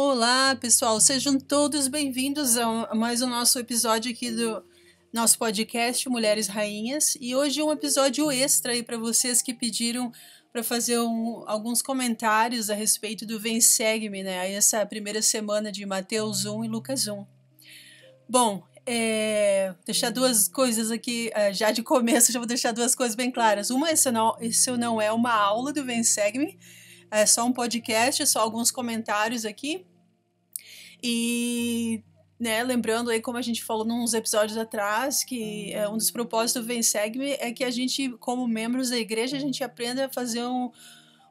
Olá, pessoal, sejam todos bem-vindos a mais um nosso episódio aqui do nosso podcast Mulheres Rainhas. E hoje é um episódio extra aí para vocês que pediram para fazer um, alguns comentários a respeito do Vem Segue-me, né? Aí essa primeira semana de Mateus 1 e Lucas 1. Bom, é, deixar duas coisas aqui, é, já de começo, já vou deixar duas coisas bem claras. Uma, isso não, isso não é uma aula do Vem Segue-me, é só um podcast, só alguns comentários aqui. E né, lembrando aí como a gente falou nos episódios atrás, que uhum. é, um dos propósitos do Vem Segue-me é que a gente, como membros da igreja, a gente aprenda a fazer um,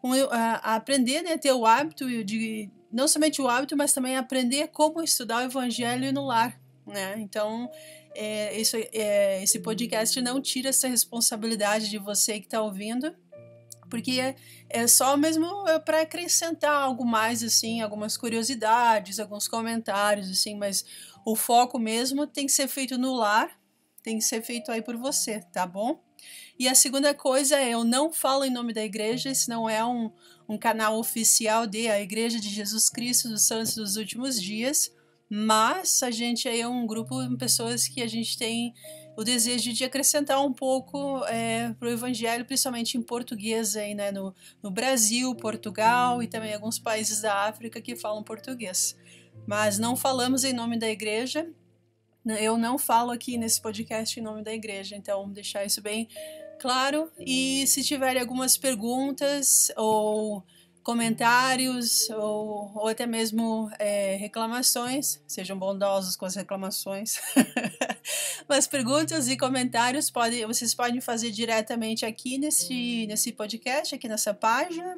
um a, aprender, né, ter o hábito de não somente o hábito, mas também aprender como estudar o evangelho no lar, né? Então, é, isso, é, esse podcast não tira essa responsabilidade de você que está ouvindo porque é, é só mesmo é, para acrescentar algo mais assim, algumas curiosidades, alguns comentários assim, mas o foco mesmo tem que ser feito no lar, tem que ser feito aí por você, tá bom? E a segunda coisa é eu não falo em nome da igreja, isso não é um, um canal oficial de a Igreja de Jesus Cristo dos Santos dos Últimos Dias, mas a gente aí é um grupo de pessoas que a gente tem o desejo de acrescentar um pouco é, para o Evangelho, principalmente em português aí, né, no, no Brasil, Portugal e também alguns países da África que falam português. Mas não falamos em nome da igreja, eu não falo aqui nesse podcast em nome da igreja, então deixar isso bem claro. E se tiverem algumas perguntas ou comentários ou, ou até mesmo é, reclamações. Sejam bondosos com as reclamações. Mas perguntas e comentários podem vocês podem fazer diretamente aqui nesse, nesse podcast, aqui nessa página.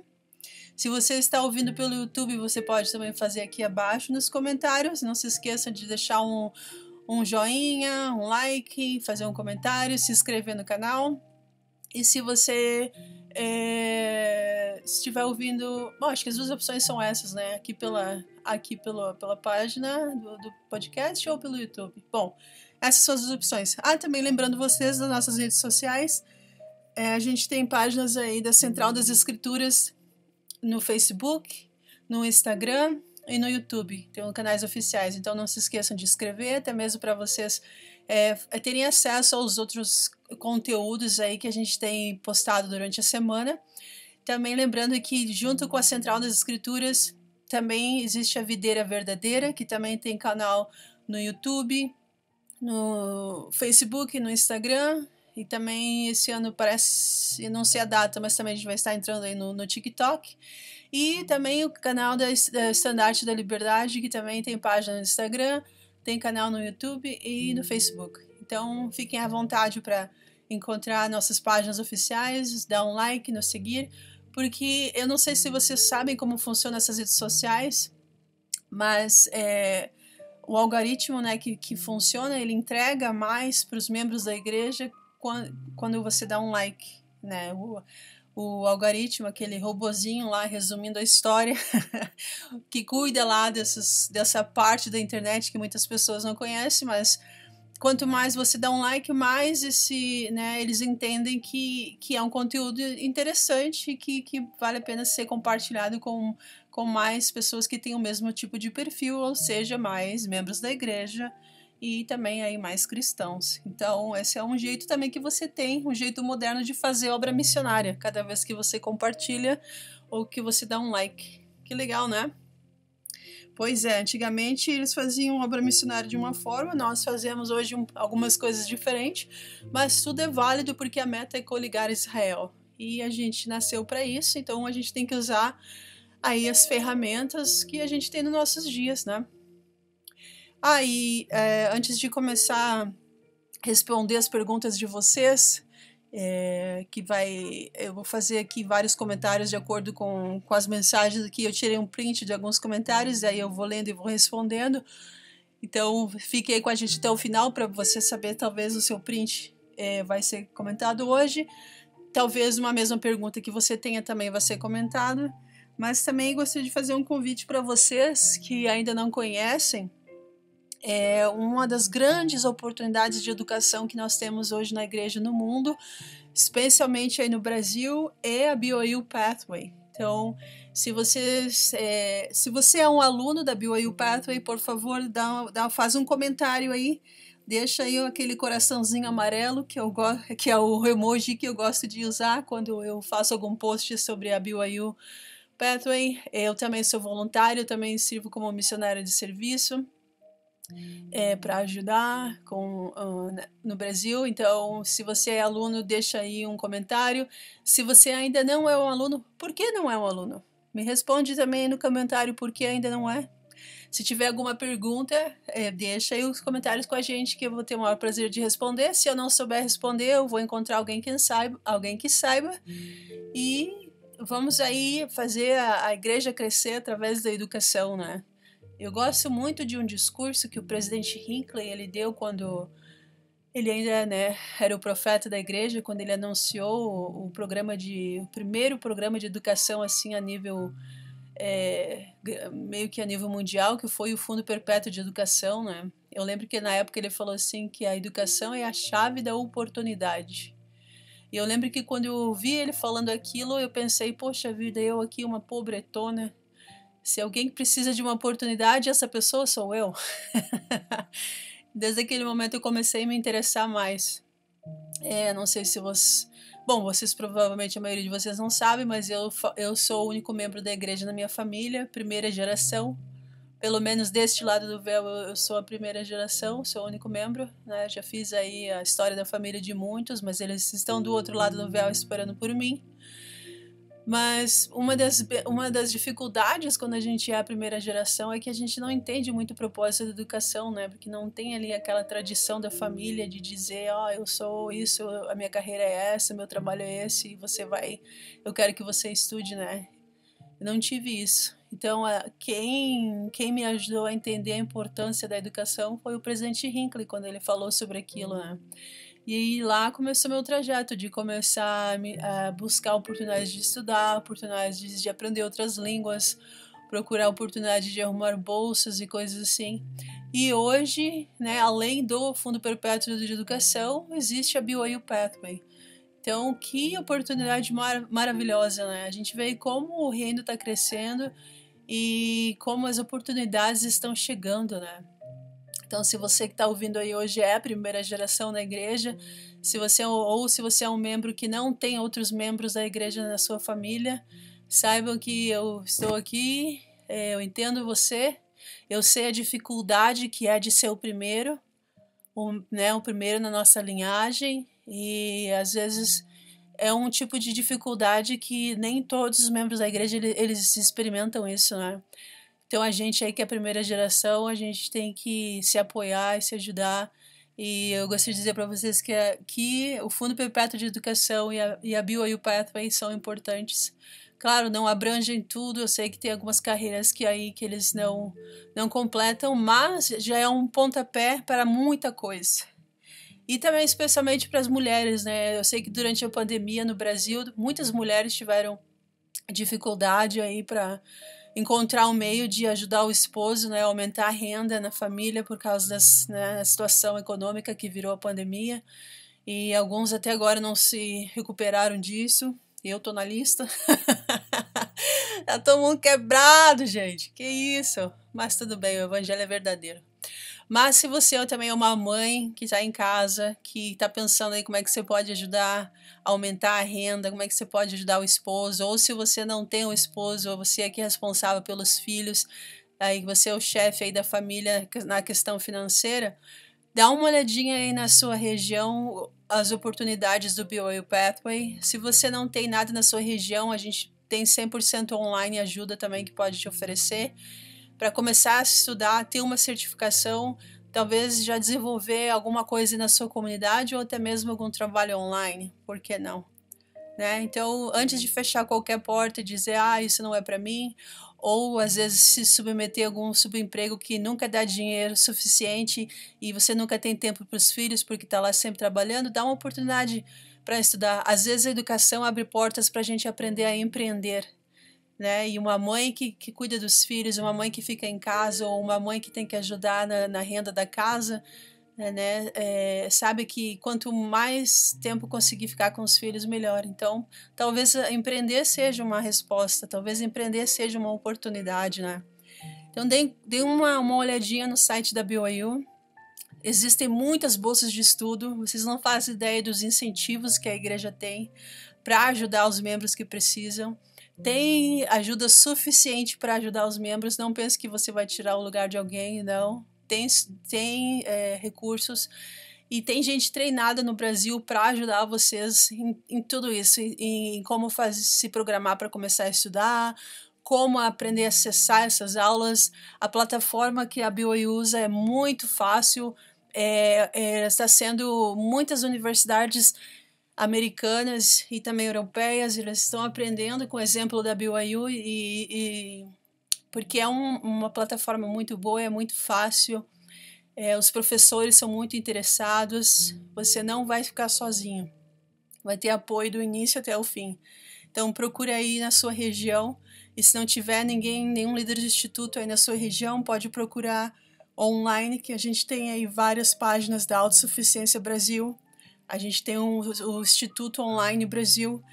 Se você está ouvindo pelo YouTube, você pode também fazer aqui abaixo nos comentários. Não se esqueçam de deixar um, um joinha, um like, fazer um comentário, se inscrever no canal. E se você é, se estiver ouvindo. Bom, acho que as duas opções são essas, né? Aqui pela, aqui pela, pela página do, do podcast ou pelo YouTube. Bom, essas são as duas opções. Ah, também lembrando vocês das nossas redes sociais. É, a gente tem páginas aí da Central das Escrituras no Facebook, no Instagram e no YouTube. Tem canais oficiais, então não se esqueçam de escrever, até mesmo para vocês é, terem acesso aos outros conteúdos aí que a gente tem postado durante a semana. Também lembrando que junto com a Central das Escrituras também existe a Videira Verdadeira, que também tem canal no YouTube, no Facebook, no Instagram. E também esse ano parece, não sei a data, mas também a gente vai estar entrando aí no, no TikTok. E também o canal da, Estandarte da Liberdade, que também tem página no Instagram, tem canal no YouTube e no Facebook. Então fiquem à vontade para encontrar nossas páginas oficiais, dar um like, nos seguir, porque eu não sei se vocês sabem como funcionam essas redes sociais, mas é, o algoritmo né, que, que funciona, ele entrega mais para os membros da igreja quando, quando você dá um like. Né? O, o algoritmo, aquele robozinho lá resumindo a história, que cuida lá dessas, dessa parte da internet que muitas pessoas não conhecem, mas quanto mais você dá um like, mais esse, né, eles entendem que, que é um conteúdo interessante e que, que vale a pena ser compartilhado com, com mais pessoas que têm o mesmo tipo de perfil, ou seja, mais membros da igreja e também aí mais cristãos. Então, esse é um jeito também que você tem, um jeito moderno de fazer obra missionária, cada vez que você compartilha ou que você dá um like. Que legal, né? Pois é, antigamente eles faziam obra missionária de uma forma, nós fazemos hoje um, algumas coisas diferentes, mas tudo é válido porque a meta é coligar Israel. E a gente nasceu para isso, então a gente tem que usar aí as ferramentas que a gente tem nos nossos dias, né? Aí, ah, é, antes de começar a responder as perguntas de vocês, é, que vai. Eu vou fazer aqui vários comentários de acordo com, com as mensagens aqui. Eu tirei um print de alguns comentários, aí eu vou lendo e vou respondendo. Então, fique aí com a gente até o final para você saber. Talvez o seu print é, vai ser comentado hoje. Talvez uma mesma pergunta que você tenha também vai ser comentada. Mas também gostaria de fazer um convite para vocês que ainda não conhecem é uma das grandes oportunidades de educação que nós temos hoje na igreja no mundo, especialmente aí no Brasil, é a BYU Pathway. Então, se você, é, se você é um aluno da BYU Pathway, por favor, dá, dá, faz um comentário aí, deixa aí aquele coraçãozinho amarelo, que, eu que é o emoji que eu gosto de usar quando eu faço algum post sobre a BYU Pathway. Eu também sou voluntário, também sirvo como missionária de serviço é, para ajudar com, uh, no Brasil. Então, se você é aluno, deixa aí um comentário. Se você ainda não é um aluno, por que não é um aluno? Me responde também no comentário por que ainda não é. Se tiver alguma pergunta, é, deixa aí os comentários com a gente que eu vou ter o maior prazer de responder. Se eu não souber responder, eu vou encontrar alguém que saiba, alguém que saiba. E vamos aí fazer a, a igreja crescer através da educação, né? Eu gosto muito de um discurso que o presidente Hinckley ele deu quando ele ainda né, era o profeta da igreja quando ele anunciou o programa de o primeiro programa de educação assim a nível é, meio que a nível mundial que foi o Fundo Perpétuo de Educação, né? Eu lembro que na época ele falou assim que a educação é a chave da oportunidade. E eu lembro que quando eu ouvi ele falando aquilo, eu pensei, poxa vida, eu aqui uma pobretona se alguém precisa de uma oportunidade, essa pessoa sou eu. Desde aquele momento eu comecei a me interessar mais. É, não sei se vocês. Bom, vocês provavelmente, a maioria de vocês não sabe, mas eu, eu sou o único membro da igreja na minha família, primeira geração. Pelo menos deste lado do véu eu sou a primeira geração, sou o único membro. Né? Já fiz aí a história da família de muitos, mas eles estão do outro lado do véu esperando por mim. Mas uma das, uma das dificuldades quando a gente é a primeira geração é que a gente não entende muito o propósito da educação, né? Porque não tem ali aquela tradição da família de dizer, ó, oh, eu sou isso, a minha carreira é essa, meu trabalho é esse, e você vai, eu quero que você estude, né? Eu não tive isso. Então, quem, quem me ajudou a entender a importância da educação foi o presidente Hinckley, quando ele falou sobre aquilo, né? E aí lá começou meu trajeto de começar a, me, buscar oportunidades de estudar, oportunidades de aprender outras línguas, procurar oportunidade de arrumar bolsas e coisas assim. E hoje, né, além do Fundo Perpétuo de Educação, existe a BYU Pathway. Então, que oportunidade mar maravilhosa, né? A gente vê como o reino está crescendo e como as oportunidades estão chegando, né? Então, se você que está ouvindo aí hoje é a primeira geração na igreja, se você é ou se você é um membro que não tem outros membros da igreja na sua família, saibam que eu estou aqui, é, eu entendo você, eu sei a dificuldade que é de ser o primeiro, o, né, o primeiro na nossa linhagem, e às vezes é um tipo de dificuldade que nem todos os membros da igreja eles experimentam isso, né? Então a gente aí que é a primeira geração, a gente tem que se apoiar e se ajudar. E eu gostaria de dizer para vocês que, que o Fundo Perpétuo de Educação e a, e a BYU Pathway são importantes. Claro, não abrangem tudo, eu sei que tem algumas carreiras que aí que eles não, não completam, mas já é um pontapé para muita coisa. E também especialmente para as mulheres, né? Eu sei que durante a pandemia no Brasil, muitas mulheres tiveram dificuldade aí para encontrar o um meio de ajudar o esposo, né, aumentar a renda na família por causa das, né, da situação econômica que virou a pandemia. E alguns até agora não se recuperaram disso. Eu tô na lista. tá todo mundo quebrado, gente. Que isso? Mas tudo bem, o evangelho é verdadeiro. Mas se você é também é uma mãe que está em casa, que está pensando aí como é que você pode ajudar a aumentar a renda, como é que você pode ajudar o esposo, ou se você não tem um esposo, ou você é que é responsável pelos filhos, aí você é o chefe aí da família na questão financeira, dá uma olhadinha aí na sua região as oportunidades do BioAil Pathway. Se você não tem nada na sua região, a gente tem 100% online ajuda também que pode te oferecer para começar a estudar, ter uma certificação, talvez já desenvolver alguma coisa na sua comunidade ou até mesmo algum trabalho online, por que não? Né? Então, antes de fechar qualquer porta e dizer, ah, isso não é para mim, ou às vezes se submeter a algum subemprego que nunca dá dinheiro suficiente e você nunca tem tempo para os filhos porque está lá sempre trabalhando, dá uma oportunidade para estudar. Às vezes a educação abre portas para a gente aprender a empreender né? E uma mãe que, que cuida dos filhos, uma mãe que fica em casa, ou uma mãe que tem que ajudar na, na renda da casa, né? né é, sabe que quanto mais tempo conseguir ficar com os filhos, melhor. Então, talvez eh, empreender seja uma resposta, talvez empreender seja uma oportunidade, né? Então, dê, dê uma, uma olhadinha no site da BYU. Existem muitas bolsas de estudo, vocês não fazem ideia dos incentivos que a igreja tem para ajudar os membros que precisam tem ajuda suficiente para ajudar os membros. Não pense que você vai tirar o lugar de alguém, não. Tem, tem é, recursos e tem gente treinada no Brasil para ajudar vocês em, em tudo isso, em, em como faz, se programar para começar a estudar, como aprender a acessar essas aulas. A plataforma que a BioE usa é muito fácil, é, é, está sendo muitas universidades americanas e também europeias, elas estão aprendendo com o exemplo da BYU e, e porque é um, uma plataforma muito boa, é muito fácil. É, os professores são muito interessados. Você não vai ficar sozinho. Vai ter apoio do início até o fim. Então procure aí na sua região. E se não tiver ninguém, nenhum líder de instituto aí na sua região, pode procurar online que a gente tem aí várias páginas da Autossuficiência Brasil a gente tem um, o Instituto Online Brasil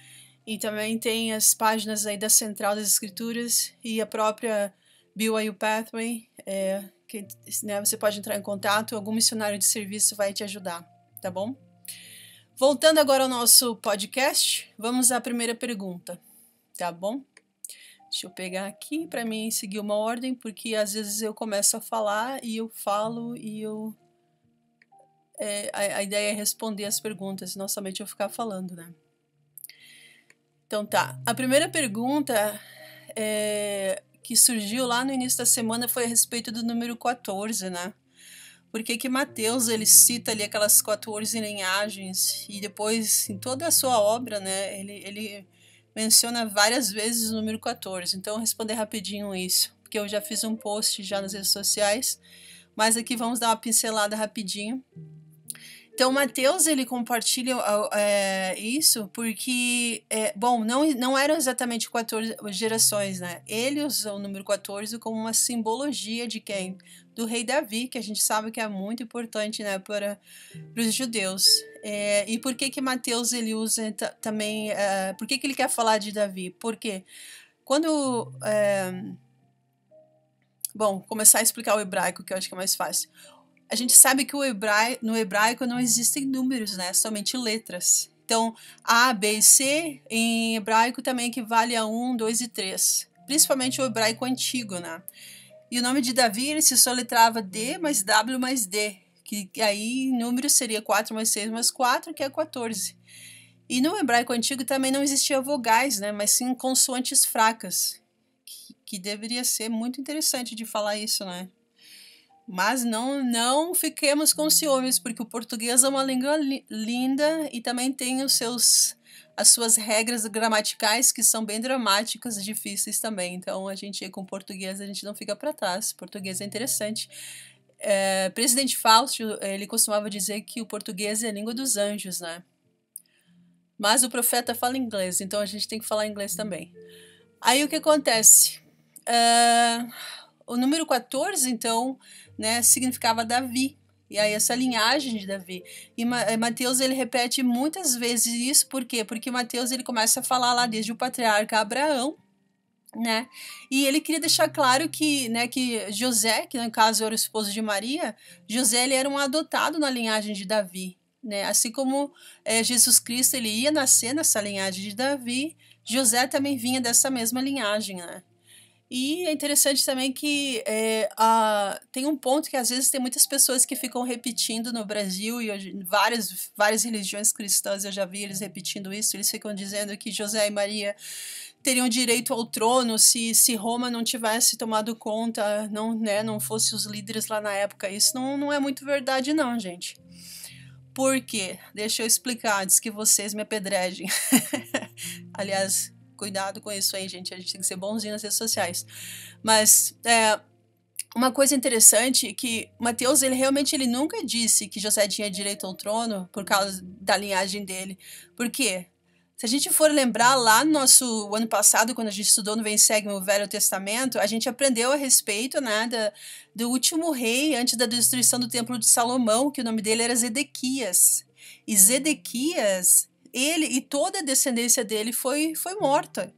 e também tem as páginas aí da Central das Escrituras e a própria BYU Pathway, é, que né, você pode entrar em contato, algum missionário de serviço vai te ajudar, tá bom? Voltando agora ao nosso podcast, vamos à primeira pergunta, tá bom? Deixa eu pegar aqui para mim seguir uma ordem, porque às vezes eu começo a falar e eu falo e eu é, a, a, ideia é responder as perguntas, não somente eu ficar falando, né? Então tá. A primeira pergunta é, que surgiu lá no início da semana foi a respeito do número 14, né? Por que, que Mateus ele cita ali aquelas 14 linhagens e depois em toda a sua obra, né? Ele, ele menciona várias vezes o número 14. Então, responder rapidinho isso, porque eu já fiz um post já nas redes sociais, mas aqui vamos dar uma pincelada rapidinho então, Mateus, ele compartilha é, isso porque, é, bom, não, não eram exatamente 14 gerações, né? Ele usou o número 14 como uma simbologia de quem? Do rei Davi, que a gente sabe que é muito importante, né, para, para os judeus. É, e por que que Mateus, ele usa também, é, por que que ele quer falar de Davi? Porque quando... É, bom, começar a explicar o hebraico, que eu acho que é mais fácil a gente sabe que hebra... no hebraico não existem números, né? Somente letras. Então, A, B e C em hebraico também equivale a 1, 2 e 3. Principalmente o hebraico antigo, né? E o nome de Davi ele se soletrava D mais W mais D, que aí em número seria 4 mais 6 mais 4, que é 14. E no hebraico antigo também não existia vogais, né? Mas sim consoantes fracas, que, que deveria ser muito interessante de falar isso, né? Mas não, não fiquemos com ciúmes, porque o português é uma língua li linda e também tem os seus, as suas regras gramaticais que são bem dramáticas, difíceis também. Então a gente com português a gente não fica para trás. O português é interessante. É, Presidente Fausto ele costumava dizer que o português é a língua dos anjos, né? Mas o profeta fala inglês, então a gente tem que falar inglês também. Aí o que acontece? Uh, o número 14, então, né, significava Davi. E aí essa linhagem de Davi. E Mateus ele repete muitas vezes isso, por quê? Porque Mateus ele começa a falar lá desde o patriarca Abraão, né? E ele queria deixar claro que, né, que José, que no caso era o esposo de Maria, José ele era um adotado na linhagem de Davi, né? Assim como é, Jesus Cristo ele ia nascer nessa linhagem de Davi, José também vinha dessa mesma linhagem, né? E é interessante também que é, a, tem um ponto que às vezes tem muitas pessoas que ficam repetindo no Brasil, e hoje, várias, várias religiões cristãs eu já vi eles repetindo isso, eles ficam dizendo que José e Maria teriam direito ao trono se, se Roma não tivesse tomado conta, não, né, não fosse os líderes lá na época. Isso não, não é muito verdade, não, gente. Por quê? Deixa eu explicar antes que vocês me apedrejem. Aliás, Cuidado com isso aí, gente. A gente tem que ser bonzinho nas redes sociais. Mas é, uma coisa interessante é que Mateus ele realmente ele nunca disse que José tinha direito ao trono por causa da linhagem dele. Por quê? Se a gente for lembrar lá no nosso ano passado, quando a gente estudou no Vem Segue o Velho Testamento, a gente aprendeu a respeito né, da, do último rei antes da destruição do Templo de Salomão, que o nome dele era Zedequias. E Zedequias ele e toda a descendência dele foi, foi uhum. morta.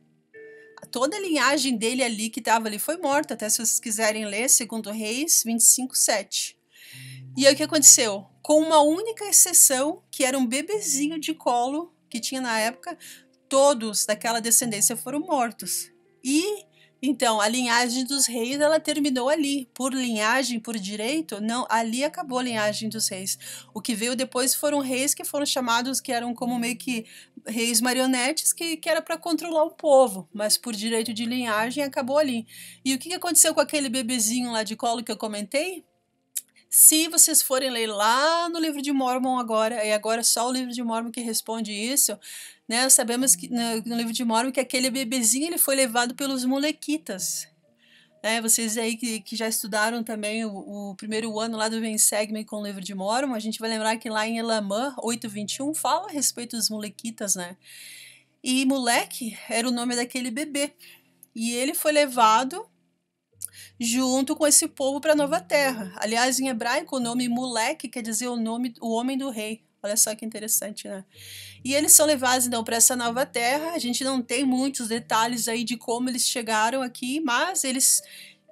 Toda a linhagem dele ali que estava ali foi morta, até se vocês quiserem ler, segundo Reis 25, 7. E aí o que aconteceu? Com uma única exceção, que era um bebezinho de colo que tinha na época, todos daquela descendência foram mortos. E então, a linhagem dos reis, ela terminou ali. Por linhagem, por direito, não, ali acabou a linhagem dos reis. O que veio depois foram reis que foram chamados, que eram como meio que reis marionetes, que, que era para controlar o povo, mas por direito de linhagem acabou ali. E o que aconteceu com aquele bebezinho lá de colo que eu comentei? Se vocês forem ler lá no livro de Mormon agora, e agora só o livro de Mormon que responde isso, né? Sabemos que no, no livro de Mormon que aquele bebezinho ele foi levado pelos molequitas. É, vocês aí que, que já estudaram também o, o primeiro ano lá do Ben Segment com o livro de Mormon, a gente vai lembrar que lá em Elamã 8.21 fala a respeito dos molequitas, né? E moleque era o nome daquele bebê. E ele foi levado junto com esse povo para a Nova Terra. Aliás, em hebraico, o nome moleque quer dizer o nome o homem do rei. Olha só que interessante, né? E eles são levados então para essa nova terra. A gente não tem muitos detalhes aí de como eles chegaram aqui, mas eles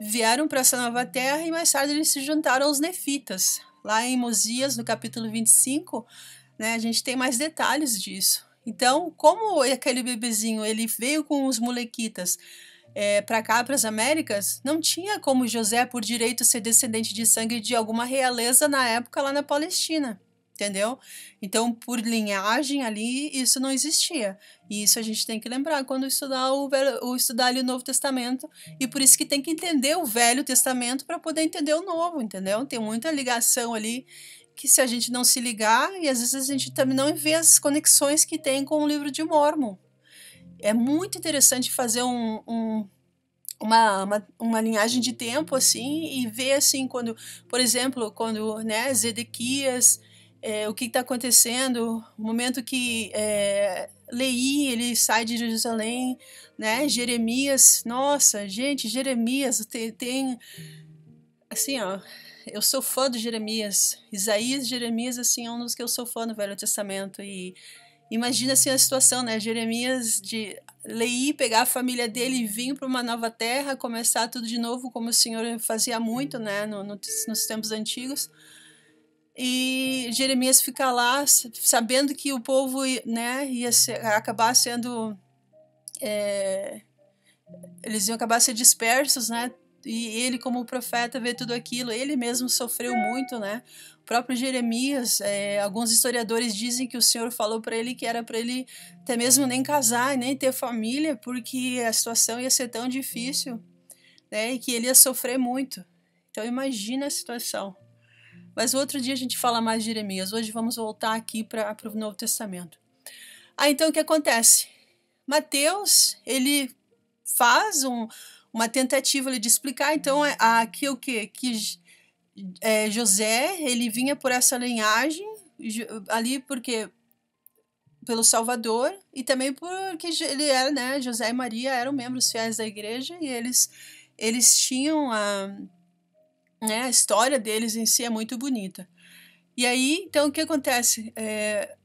vieram para essa nova terra e mais tarde eles se juntaram aos nefitas. Lá em Mosias, no capítulo 25, né, a gente tem mais detalhes disso. Então, como aquele bebezinho ele veio com os molequitas é, para cá, para as Américas, não tinha como José, por direito, ser descendente de sangue de alguma realeza na época lá na Palestina entendeu? Então, por linhagem ali, isso não existia. E isso a gente tem que lembrar quando estudar o, o estudar ali o Novo Testamento. E por isso que tem que entender o Velho Testamento para poder entender o Novo, entendeu? Tem muita ligação ali que se a gente não se ligar, e às vezes a gente também não vê as conexões que tem com o livro de Mormon. É muito interessante fazer um, um uma, uma, uma, linhagem de tempo assim e ver assim quando por exemplo quando né Zedequias é, o que está acontecendo, o momento que é, Leí ele sai de Jerusalém, né? Jeremias, nossa, gente, Jeremias tem, tem assim, ó, eu sou fã do Jeremias, Isaías, e Jeremias, assim, é um dos que eu sou fã do Velho Testamento e imagina assim a situação, né? Jeremias de Leí pegar a família dele e vir para uma nova terra, começar tudo de novo, como o Senhor fazia muito, né, no, no, nos tempos antigos e Jeremias fica lá sabendo que o povo né, ia ser, acabar sendo é, eles iam acabar sendo dispersos né e ele como profeta vê tudo aquilo ele mesmo sofreu muito né o próprio Jeremias é, alguns historiadores dizem que o Senhor falou para ele que era para ele até mesmo nem casar nem ter família porque a situação ia ser tão difícil né e que ele ia sofrer muito então imagina a situação mas outro dia a gente fala mais de Jeremias. Hoje vamos voltar aqui para o Novo Testamento. Ah, então o que acontece? Mateus, ele faz um, uma tentativa ali, de explicar, então, é, aqui é o quê? Que é, José, ele vinha por essa linhagem ali porque pelo Salvador e também porque ele era, né, José e Maria eram membros fiéis da igreja e eles eles tinham a né? A história deles em si é muito bonita. E aí, então, o que acontece? É,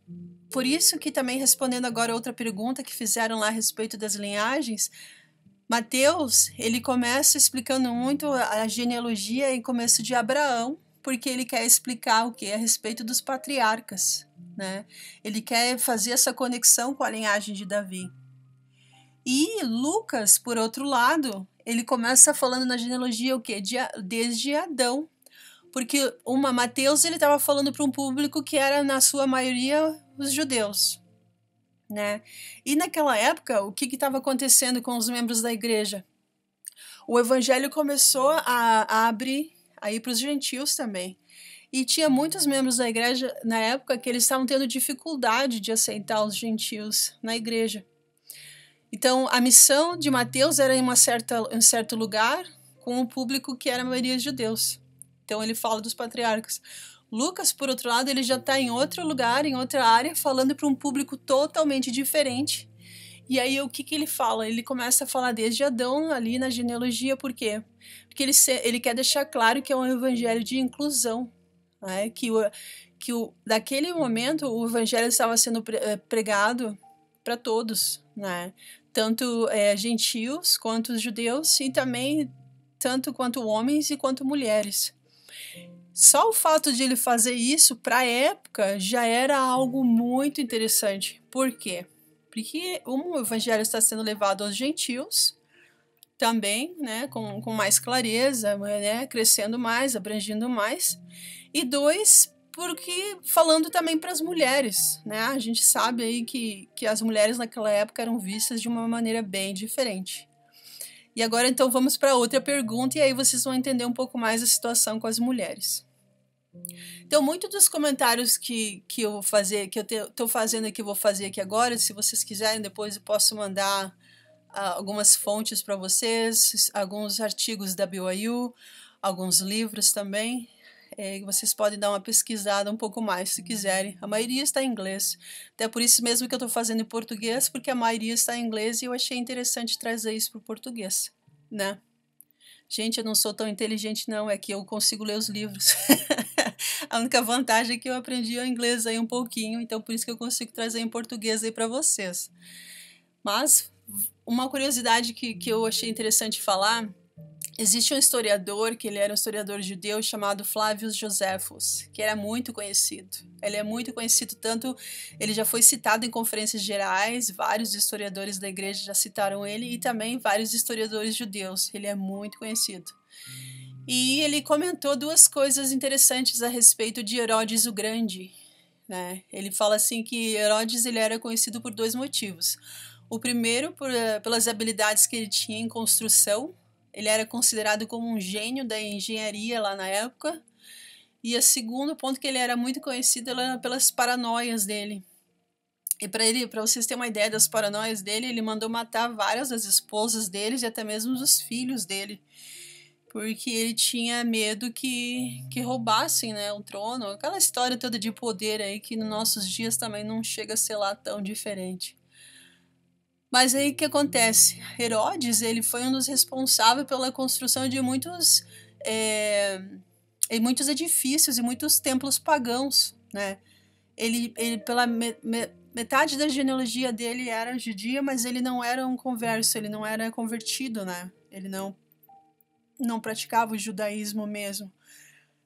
por isso que também respondendo agora outra pergunta que fizeram lá a respeito das linhagens, Mateus, ele começa explicando muito a genealogia em começo de Abraão, porque ele quer explicar o que a respeito dos patriarcas, né? Ele quer fazer essa conexão com a linhagem de Davi. E Lucas, por outro lado, ele começa falando na genealogia o quê? De, desde Adão. Porque uma Mateus ele estava falando para um público que era na sua maioria os judeus, né? E naquela época, o que estava acontecendo com os membros da igreja? O evangelho começou a, a abrir aí para os gentios também. E tinha muitos membros da igreja na época que eles estavam tendo dificuldade de aceitar os gentios na igreja. Então, a missão de Mateus era em, uma certa, um certo lugar com o um público que era a maioria judeus. Então, ele fala dos patriarcas. Lucas, por outro lado, ele já está em outro lugar, em outra área, falando para um público totalmente diferente. E aí, o que, que ele fala? Ele começa a falar desde Adão ali na genealogia, por quê? Porque ele, se, ele quer deixar claro que é um evangelho de inclusão, né? que, o, que o, daquele momento o evangelho estava sendo eh, pregado para todos, né? tanto é, gentios quanto os judeus, e também tanto quanto homens e quanto mulheres. Só o fato de ele fazer isso para a época já era algo muito interessante. Por quê? Porque um, o evangelho está sendo levado aos gentios também, né, com, com mais clareza, né, crescendo mais, abrangindo mais. E dois, porque falando também para as mulheres, né? A gente sabe aí que, que as mulheres naquela época eram vistas de uma maneira bem diferente. E agora então vamos para outra pergunta e aí vocês vão entender um pouco mais a situação com as mulheres. Então, muitos dos comentários que, que eu vou fazer, que eu estou fazendo eu vou fazer aqui agora, se vocês quiserem, depois eu posso mandar uh, algumas fontes para vocês, alguns artigos da BYU, alguns livros também é, vocês podem dar uma pesquisada um pouco mais se quiserem. A maioria está em inglês. Até por isso mesmo que eu estou fazendo em português, porque a maioria está em inglês e eu achei interessante trazer isso para o português, né? Gente, eu não sou tão inteligente, não, é que eu consigo ler os livros. a única vantagem é que eu aprendi o inglês aí um pouquinho, então por isso que eu consigo trazer em português aí para vocês. Mas uma curiosidade que, que eu achei interessante falar Existe um historiador, que ele era um historiador judeu, chamado Flávio Josephus, que era muito conhecido. Ele é muito conhecido, tanto ele já foi citado em conferências gerais, vários historiadores da igreja já citaram ele, e também vários historiadores judeus. Ele é muito conhecido. E ele comentou duas coisas interessantes a respeito de Herodes o Grande. Né? Ele fala assim que Herodes ele era conhecido por dois motivos. O primeiro, por, eh, pelas habilidades que ele tinha em construção, ele era considerado como um gênio da engenharia lá na época. E o segundo ponto que ele era muito conhecido era pelas paranoias dele. E para ele, para vocês terem uma ideia das paranoias dele, ele mandou matar várias das esposas deles e até mesmo dos filhos dele. Porque ele tinha medo que, que roubassem né, o trono. Aquela história toda de poder aí que nos nossos dias também não chega a ser lá tão diferente. Mas aí o que acontece? Herodes ele foi um dos responsáveis pela construção de muitos, é, muitos edifícios e muitos templos pagãos, né? Ele, ele pela me, me, metade da genealogia dele era judia, mas ele não era um converso, ele não era convertido, né? Ele não não praticava o judaísmo mesmo.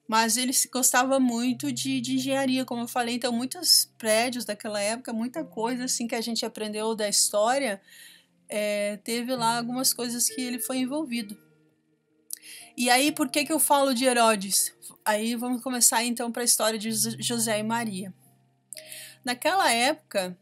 Mas ele gostava muito de, de, engenharia, como eu falei. Então, muitos prédios daquela época, muita coisa assim que a gente aprendeu da história, é, teve lá algumas coisas que ele foi envolvido. E aí, por que, que eu falo de Herodes? Aí vamos começar então para a história de José e Maria. Naquela época,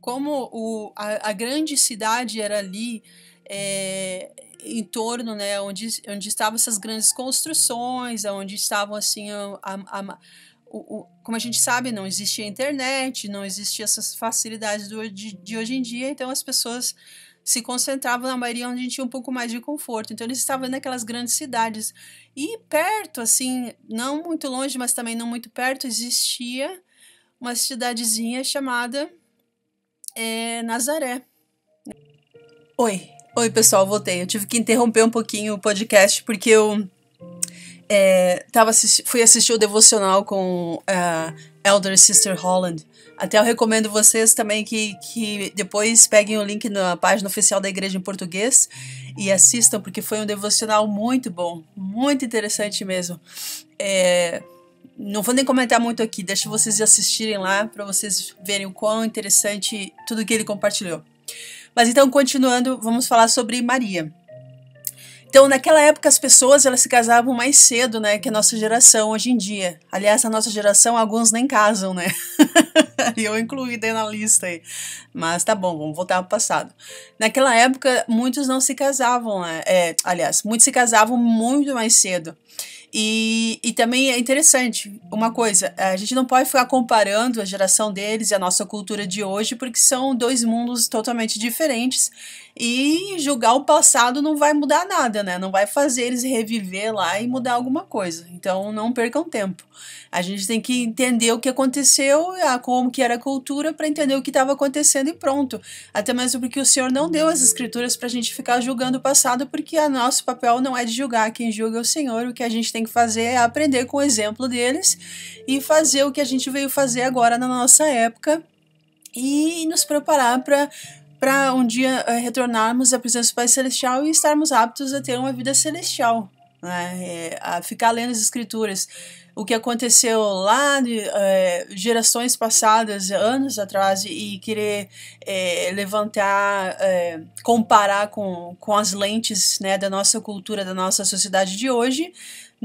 como o, a, a grande cidade era ali, é, em torno, né, onde, onde estavam essas grandes construções, onde estavam, assim, a, a, a o, o, como a gente sabe, não existia internet, não existia essas facilidades do, de, de, hoje em dia, então as pessoas se concentravam na maioria onde a gente tinha um pouco mais de conforto. Então eles estavam naquelas grandes cidades. E perto, assim, não muito longe, mas também não muito perto, existia uma cidadezinha chamada é, Nazaré. Oi, Oi, pessoal, voltei. Eu tive que interromper um pouquinho o podcast porque eu é, tava assisti fui assistir o devocional com é, Elder Sister Holland. Até eu recomendo vocês também que, que depois peguem o link na página oficial da igreja em português e assistam, porque foi um devocional muito bom, muito interessante mesmo. É, não vou nem comentar muito aqui, deixo vocês assistirem lá para vocês verem o quão interessante tudo que ele compartilhou. Mas então, continuando, vamos falar sobre Maria. Então, naquela época, as pessoas elas se casavam mais cedo, né, que a nossa geração hoje em dia. Aliás, a nossa geração, alguns nem casam, né? Eu incluída na lista aí. Mas tá bom, vamos voltar ao passado. Naquela época, muitos não se casavam, né? É, aliás, muitos se casavam muito mais cedo. E, e também é interessante uma coisa: a gente não pode ficar comparando a geração deles e a nossa cultura de hoje, porque são dois mundos totalmente diferentes e julgar o passado não vai mudar nada, né? Não vai fazer eles reviver lá e mudar alguma coisa. Então não percam tempo. A gente tem que entender o que aconteceu, como que era a cultura, para entender o que estava acontecendo e pronto. Até mesmo porque o Senhor não deu as escrituras para a gente ficar julgando o passado, porque o nosso papel não é de julgar. Quem julga é o Senhor. O que a gente tem que fazer é aprender com o exemplo deles e fazer o que a gente veio fazer agora na nossa época e nos preparar para para um dia uh, retornarmos à presença do Pai Celestial e estarmos aptos a ter uma vida celestial, né? Eh, a ficar lendo as Escrituras. O que aconteceu lá de uh, gerações passadas, anos atrás, e querer uh, levantar, comparar com, com as lentes né, da nossa cultura, da nossa sociedade de hoje,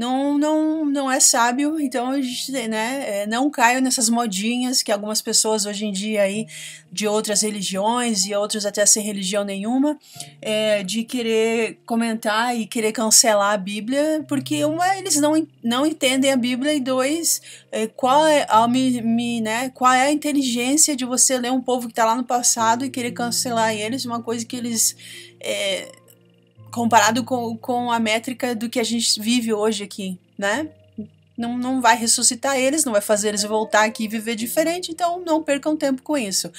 não, não, não é sábio, então a gente, né, é, não caio nessas modinhas que algumas pessoas hoje em dia aí, de outras religiões e outros até sem religião nenhuma, é, de querer comentar e querer cancelar a Bíblia, porque uma, eles não, não entendem a Bíblia, e dois, é, qual, é, a, me, me, né, qual é a inteligência de você ler um povo que está lá no passado e querer cancelar eles, uma coisa que eles... É, comparado com, com a métrica do que a gente vive hoje aqui, né? Não, não vai ressuscitar eles, não vai fazer eles voltar aqui e viver diferente, então não percam tempo com isso.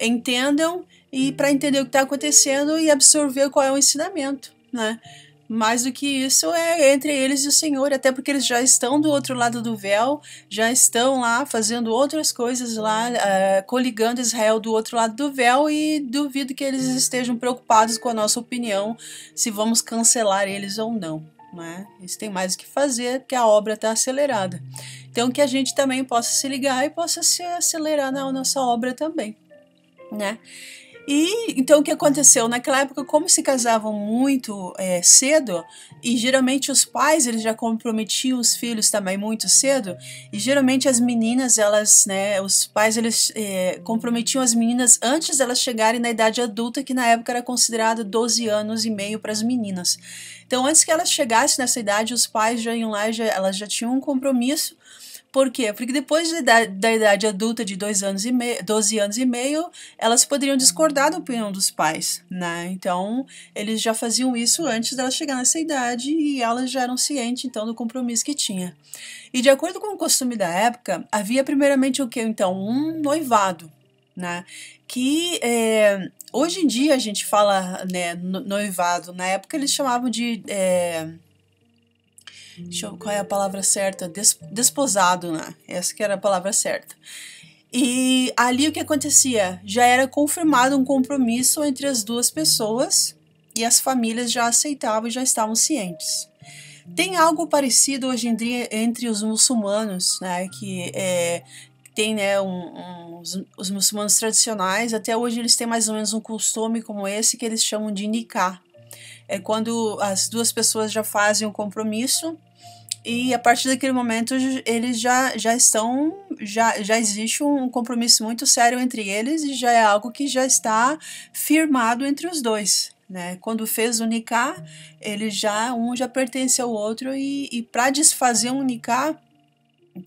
Entendam e para entender o que está acontecendo e absorver qual é o ensinamento, né? Mais do que isso é entre eles e o Senhor, até porque eles já estão do outro lado do véu, já estão lá fazendo outras coisas lá, uh, coligando Israel do outro lado do véu e duvido que eles estejam preocupados com a nossa opinião se vamos cancelar eles ou não. Né? Eles têm mais o que fazer porque a obra está acelerada. Então que a gente também possa se ligar e possa se acelerar na nossa obra também, né? E então o que aconteceu naquela época, como se casavam muito é, cedo e geralmente os pais eles já comprometiam os filhos também muito cedo e geralmente as meninas elas, né, os pais eles é, comprometiam as meninas antes delas chegarem na idade adulta que na época era considerada 12 anos e meio para as meninas. Então antes que elas chegassem nessa idade os pais já iam lá, já, elas já tinham um compromisso por quê? Porque depois da, da idade adulta de dois anos e meio, 12 anos e meio, elas poderiam discordar da opinião dos pais, né? Então, eles já faziam isso antes delas chegar nessa idade e elas já eram cientes, então, do compromisso que tinha. E de acordo com o costume da época, havia primeiramente o que, então? Um noivado, né? Que é, hoje em dia a gente fala né, noivado, na época eles chamavam de... É, eu, qual é a palavra certa? Des, desposado, né? Essa que era a palavra certa. E ali o que acontecia? Já era confirmado um compromisso entre as duas pessoas e as famílias já aceitavam e já estavam cientes. Tem algo parecido hoje em dia entre os muçulmanos, né? Que é, tem, né? Um, um, os, os, muçulmanos tradicionais, até hoje eles têm mais ou menos um costume como esse que eles chamam de nikah. É quando as duas pessoas já fazem um compromisso e a partir daquele momento eles já, já estão. Já, já existe um compromisso muito sério entre eles e já é algo que já está firmado entre os dois. Né? Quando fez o Nicar, ele já um já pertence ao outro e, e para desfazer um Nicar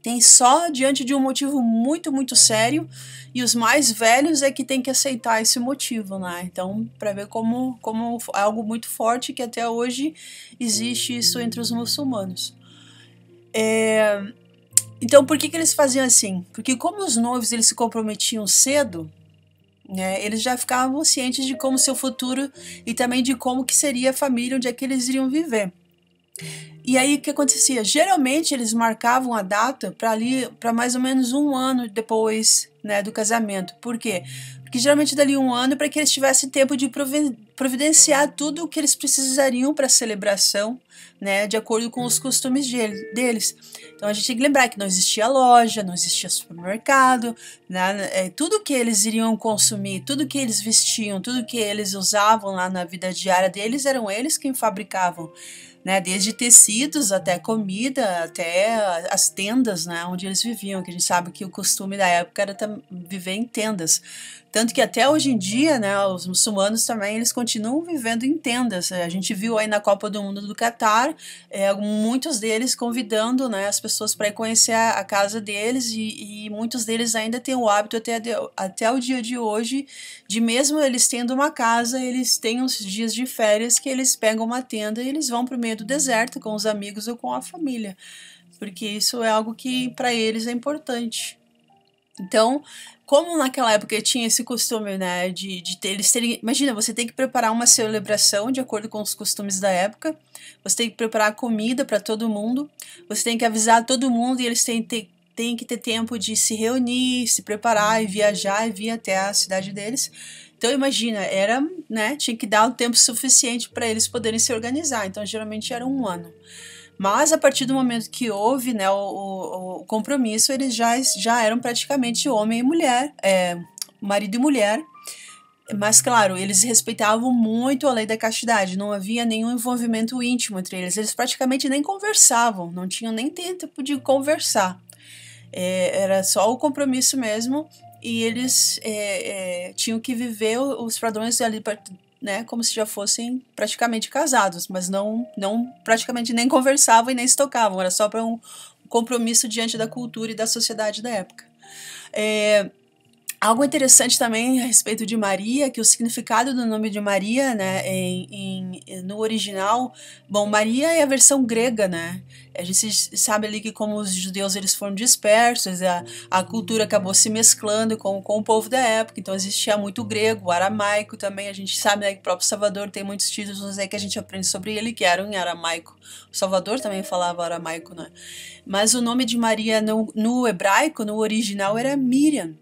tem só diante de um motivo muito muito sério e os mais velhos é que tem que aceitar esse motivo, né? Então para ver como como é algo muito forte que até hoje existe isso entre os muçulmanos. É, então, por que, que eles faziam assim? Porque como os noivos eles se comprometiam cedo, né, eles já ficavam cientes de como seu futuro e também de como que seria a família onde é que eles iriam viver. E aí o que acontecia? Geralmente eles marcavam a data para ali para mais ou menos um ano depois né, do casamento. Por quê? que geralmente dali um ano, para que eles tivessem tempo de providenciar tudo o que eles precisariam para a celebração, né, de acordo com os costumes de, deles. Então a gente tem que lembrar que não existia loja, não existia supermercado, né, é, tudo que eles iriam consumir, tudo que eles vestiam, tudo que eles usavam lá na vida diária deles, eram eles quem fabricavam. Né, desde tecidos até comida, até as tendas, né, onde eles viviam, que a gente sabe que o costume da época era viver em tendas. Tanto que até hoje em dia, né, os muçulmanos também, eles continuam vivendo em tendas. É, a gente viu aí na Copa do Mundo do Catar, é, muitos deles convidando né, as pessoas para conhecer a, a, casa deles e, e, muitos deles ainda têm o hábito até, de, até o dia de hoje de mesmo eles tendo uma casa, eles têm uns dias de férias que eles pegam uma tenda e eles vão para o meio do deserto com os amigos ou com a família. Porque isso é algo que para eles é importante. Então, como naquela época tinha esse costume, né, de, de ter, eles terem. Imagina, você tem que preparar uma celebração de acordo com os costumes da época, você tem que preparar comida para todo mundo, você tem que avisar todo mundo e eles têm, têm, têm que ter tempo de se reunir, se preparar e viajar e vir até a cidade deles. Então imagina, era, né, tinha que dar o um tempo suficiente para eles poderem se organizar. Então geralmente era um ano. Mas a partir do momento que houve né, o, o, o compromisso, eles já, já eram praticamente homem e mulher, é, marido e mulher. Mas, claro, eles respeitavam muito a lei da castidade, não havia nenhum envolvimento íntimo entre eles, eles praticamente nem conversavam, não tinham nem tempo de conversar. É, era só o compromisso mesmo e eles é, é, tinham que viver os padrões ali né, como se já fossem praticamente casados, mas não, não praticamente nem conversavam e nem se tocavam, era só para um compromisso diante da cultura e da sociedade da época. É, Algo interessante também a respeito de Maria, que o significado do nome de Maria, né, em, em, no original, bom, Maria é a versão grega, né? A gente sabe ali que como os judeus eles foram dispersos, a, a cultura acabou se mesclando com, com o povo da época, então existia muito grego, aramaico também, a gente sabe né, que o próprio Salvador tem muitos títulos aí é que a gente aprende sobre ele, que eram em aramaico. O Salvador também falava aramaico, né? Mas o nome de Maria no, no hebraico, no original, era Miriam.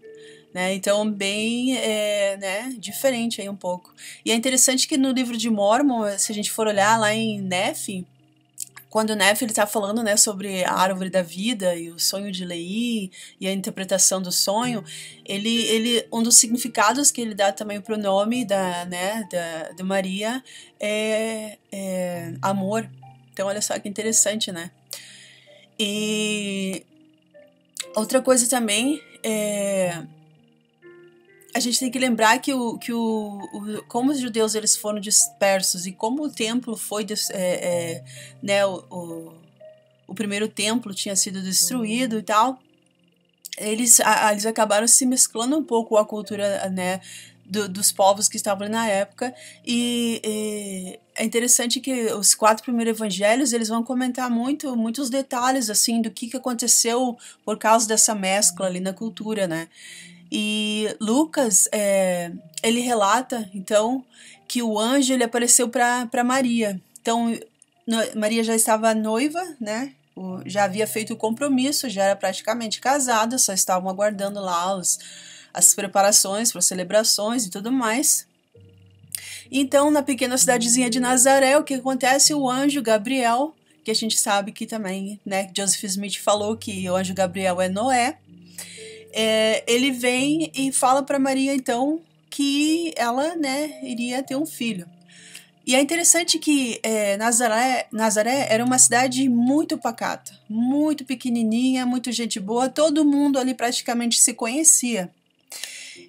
Né? Então, bem é, né? diferente aí um pouco. E é interessante que no livro de Mormon, se a gente for olhar lá em Nefe, quando o Neff ele está falando né, sobre a árvore da vida e o sonho de Lei e a interpretação do sonho, ele, ele um dos significados que ele dá também para o nome da, né, da, de Maria é, é amor. Então olha só que interessante, né? E outra coisa também é a gente tem que lembrar que, o, que o, o, como os judeus eles foram dispersos e como o templo foi é, é, né, o, o, o, primeiro templo tinha sido destruído e tal eles, a, eles acabaram se mesclando um pouco com a cultura né, do, dos povos que estavam ali na época e, e, é interessante que os quatro primeiros evangelhos eles vão comentar muito muitos detalhes assim do que, que aconteceu por causa dessa mescla ali na cultura né e Lucas, é, ele relata, então, que o anjo ele apareceu para Maria. Então, no, Maria já estava noiva, né? O, já havia feito o compromisso, já era praticamente casada, só estavam aguardando lá os, as preparações para celebrações e tudo mais. Então, na pequena cidadezinha de Nazaré, o que acontece? O anjo Gabriel, que a gente sabe que também, né, Joseph Smith falou que o anjo Gabriel é Noé, é, ele vem e fala para Maria então que ela, né, iria ter um filho. E é interessante que é, Nazaré, Nazaré era uma cidade muito pacata, muito pequenininha, muito gente boa, todo mundo ali praticamente se conhecia.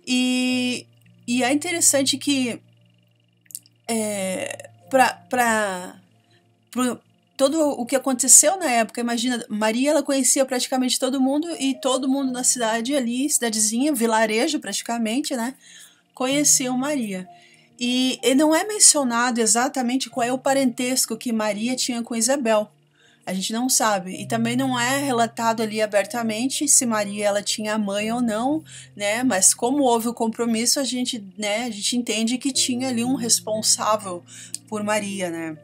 E, e é interessante que é, para todo o que aconteceu na época, imagina, Maria ela conhecia praticamente todo mundo e todo mundo na cidade ali, cidadezinha, vilarejo praticamente, né? Conheciam Maria. E, e não é mencionado exatamente qual é o parentesco que Maria tinha com Isabel. A gente não sabe. E também não é relatado ali abertamente se Maria ela tinha mãe ou não, né? Mas como houve o compromisso, a gente, né, a gente entende que tinha ali um responsável por Maria, né?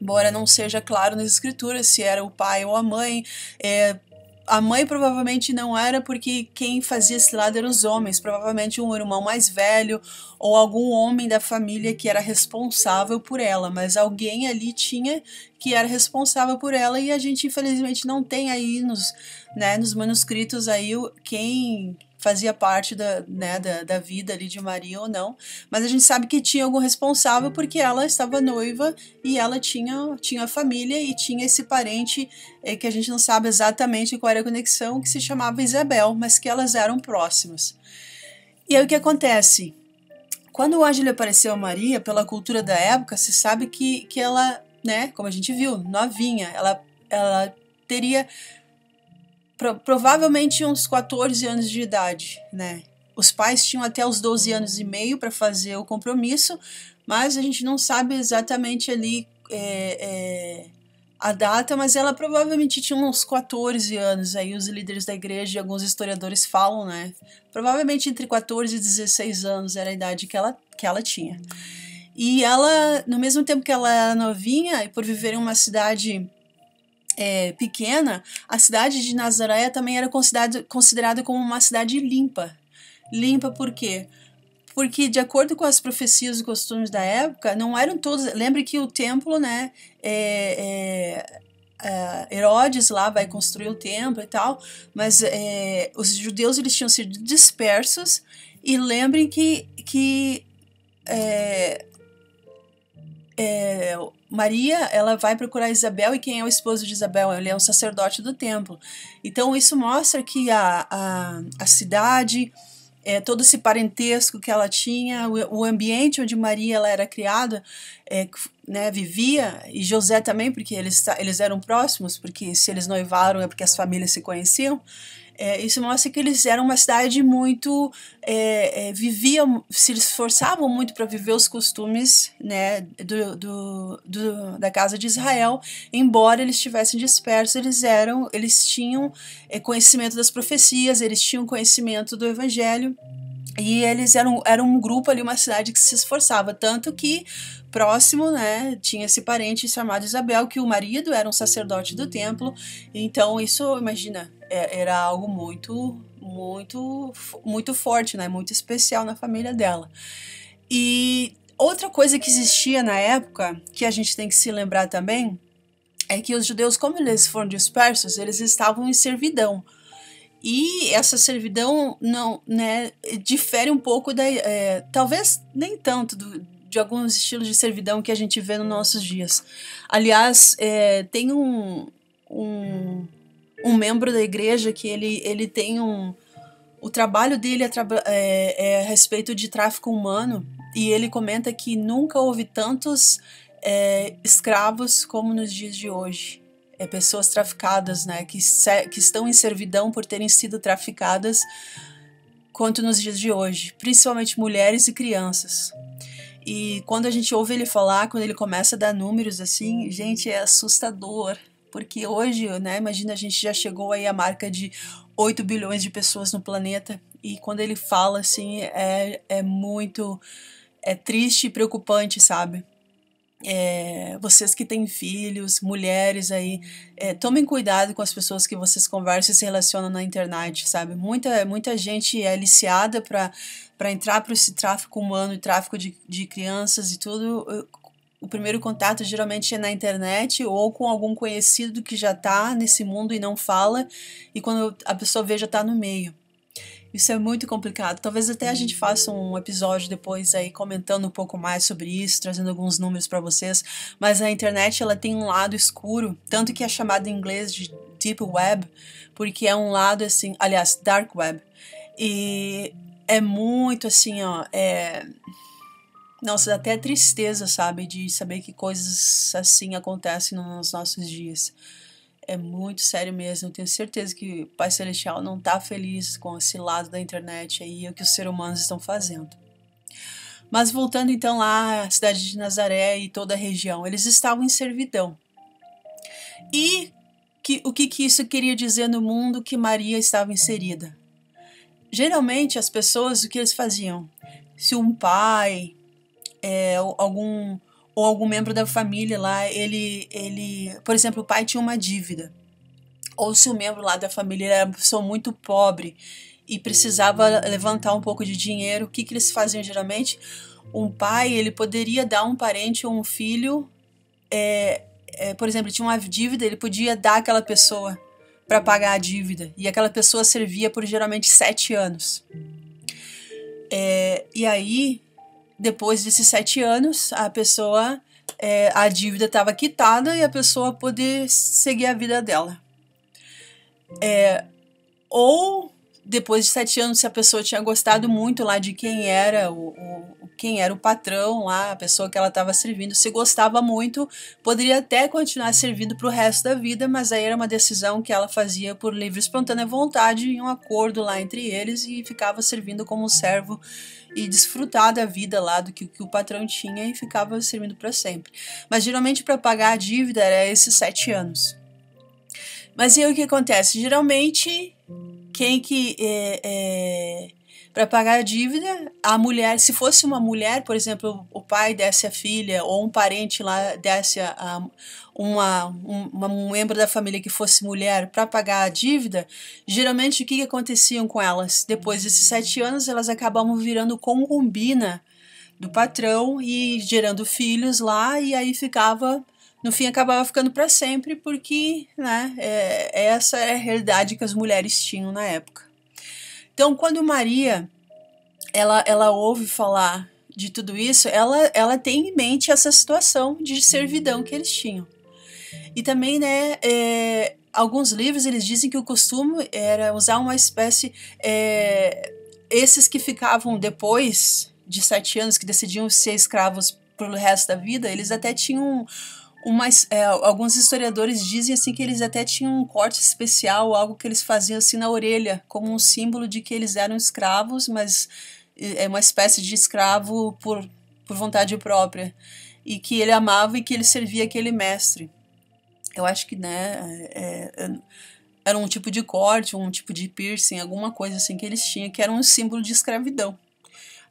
embora não seja claro nas escrituras se era o pai ou a mãe. É, a mãe provavelmente não era porque quem fazia esse lado eram os homens, provavelmente um irmão mais velho ou algum homem da família que era responsável por ela, mas alguém ali tinha que era responsável por ela e a gente infelizmente não tem aí nos, né, nos manuscritos aí quem fazia parte da, né, da, da, vida ali de Maria ou não, mas a gente sabe que tinha algum responsável porque ela estava noiva e ela tinha, tinha família e tinha esse parente é, que a gente não sabe exatamente qual era a conexão, que se chamava Isabel, mas que elas eram próximas. E aí o que acontece? Quando o Ágil apareceu a Maria, pela cultura da época, se sabe que, que ela, né, como a gente viu, novinha, ela, ela teria pro, provavelmente uns 14 anos de idade, né? Os pais tinham até os 12 anos e meio para fazer o compromisso, mas a gente não sabe exatamente ali é, é, a data, mas ela provavelmente tinha uns 14 anos. Aí os líderes da igreja e alguns historiadores falam, né? Provavelmente entre 14 e 16 anos era a idade que ela, que ela tinha. E ela, no mesmo tempo que ela era novinha, e por viver em uma cidade é, pequena, a cidade de Nazaré também era considerada, considerada como uma cidade limpa. Limpa por quê? Porque, de acordo com as profecias e costumes da época, não eram todos. Lembre que o templo, né? É, é, é Herodes lá vai construir o templo e tal, mas é, os judeus eles tinham sido dispersos. E lembrem que, que é, é, Maria ela vai procurar Isabel e quem é o esposo de Isabel? Ele é o sacerdote do templo. Então isso mostra que a, a, a cidade, é, todo esse parentesco que ela tinha, o, o ambiente onde Maria ela era criada, é, né, vivia, e José também, porque eles, eles eram próximos, porque se eles noivaram é porque as famílias se conheciam. É, isso mostra que eles eram uma cidade muito é, é, viviam, se esforçavam muito para viver os costumes né, do, do, do, da casa de Israel, embora eles estivessem dispersos, eles eram, eles tinham é, conhecimento das profecias, eles tinham conhecimento do evangelho. E eles eram, eram um grupo ali, uma cidade que se esforçava, tanto que próximo, né, tinha esse parente chamado Isabel, que o marido era um sacerdote do templo. Então isso, imagina, é, era algo muito, muito, muito forte, né, muito especial na família dela. E outra coisa que existia na época, que a gente tem que se lembrar também, é que os judeus, como eles foram dispersos, eles estavam em servidão. E essa servidão não, né, difere um pouco da, é, talvez nem tanto do, de alguns estilos de servidão que a gente vê nos nossos dias. Aliás, é, tem um, um, um, membro da igreja que ele, ele tem um. O trabalho dele é, é, é, a respeito de tráfico humano e ele comenta que nunca houve tantos é, escravos como nos dias de hoje. É, pessoas traficadas, né, que, que estão em servidão por terem sido traficadas quanto nos dias de hoje, principalmente mulheres e crianças. E quando a gente ouve ele falar, quando ele começa a dar números assim, gente, é assustador. Porque hoje, né, imagina, a gente já chegou aí à marca de 8 bilhões de pessoas no planeta. E quando ele fala assim, é, é muito é triste e preocupante, sabe? É, vocês que têm filhos, mulheres aí, é, tomem cuidado com as pessoas que vocês conversam e se relacionam na internet, sabe? Muita, muita gente é aliciada para entrar para esse tráfico humano e tráfico de, de crianças e tudo. O primeiro contato geralmente é na internet ou com algum conhecido que já está nesse mundo e não fala, e quando a pessoa vê já está no meio. Isso é muito complicado. Talvez até a gente faça um episódio depois aí comentando um pouco mais sobre isso, trazendo alguns números para vocês. Mas a internet ela tem um lado escuro, tanto que é chamada em inglês de deep web, porque é um lado assim, aliás, dark web. E é muito assim, ó, é nossa, dá até tristeza, sabe, de saber que coisas assim acontecem nos nossos dias é muito sério mesmo. tenho certeza que o Pai Celestial não está feliz com esse lado da internet aí, o que os seres humanos estão fazendo. Mas voltando então lá à cidade de Nazaré e toda a região, eles estavam em servidão. E que, o que, que isso queria dizer no mundo que Maria estava inserida? Geralmente as pessoas, o que eles faziam? Se um pai, é, algum ou algum membro da família lá, ele, ele, por exemplo, o pai tinha uma dívida, ou se o membro lá da família era uma pessoa muito pobre e precisava levantar um pouco de dinheiro, o que, que eles faziam geralmente? Um pai, ele poderia dar um parente ou um filho, é, é, por exemplo, tinha uma dívida, ele podia dar aquela pessoa para pagar a dívida, e aquela pessoa servia por geralmente sete anos. É, e aí depois desses sete anos, a pessoa, é, a dívida estava quitada e a pessoa poder seguir a vida dela. É, ou depois de sete anos, se a pessoa tinha gostado muito lá de quem era o, o quem era o patrão lá, a pessoa que ela estava servindo, se gostava muito, poderia até continuar servindo para o resto da vida, mas aí era uma decisão que ela fazia por livre espontânea vontade em um acordo lá entre eles e ficava servindo como servo e desfrutar da vida lá do que, que o patrão tinha e ficava servindo para sempre. Mas geralmente para pagar a dívida era esses sete anos. Mas e o que acontece? Geralmente, quem que. É, é, para pagar a dívida, a mulher, se fosse uma mulher, por exemplo, o pai desse a filha, ou um parente lá desse a, a uma, uma, um membro da família que fosse mulher para pagar a dívida, geralmente o que, que acontecia com elas? Depois desses sete anos, elas acabavam virando concubina do patrão e gerando filhos lá, e aí ficava no fim acabava ficando para sempre porque né, é, essa é a realidade que as mulheres tinham na época. Então, quando Maria ela, ela ouve falar de tudo isso, ela, ela tem em mente essa situação de servidão que eles tinham. E também, né, é, alguns livros eles dizem que o costume era usar uma espécie. É, esses que ficavam depois de sete anos, que decidiam ser escravos pelo resto da vida, eles até tinham é, alguns historiadores dizem assim que eles até tinham um corte especial, algo que eles faziam assim na orelha, como um símbolo de que eles eram escravos, mas é uma espécie de escravo por, por vontade própria, e que ele amava e que ele servia aquele mestre. Eu acho que, né, é, é era um tipo de corte, um tipo de piercing, alguma coisa assim que eles tinham, que era um símbolo de escravidão.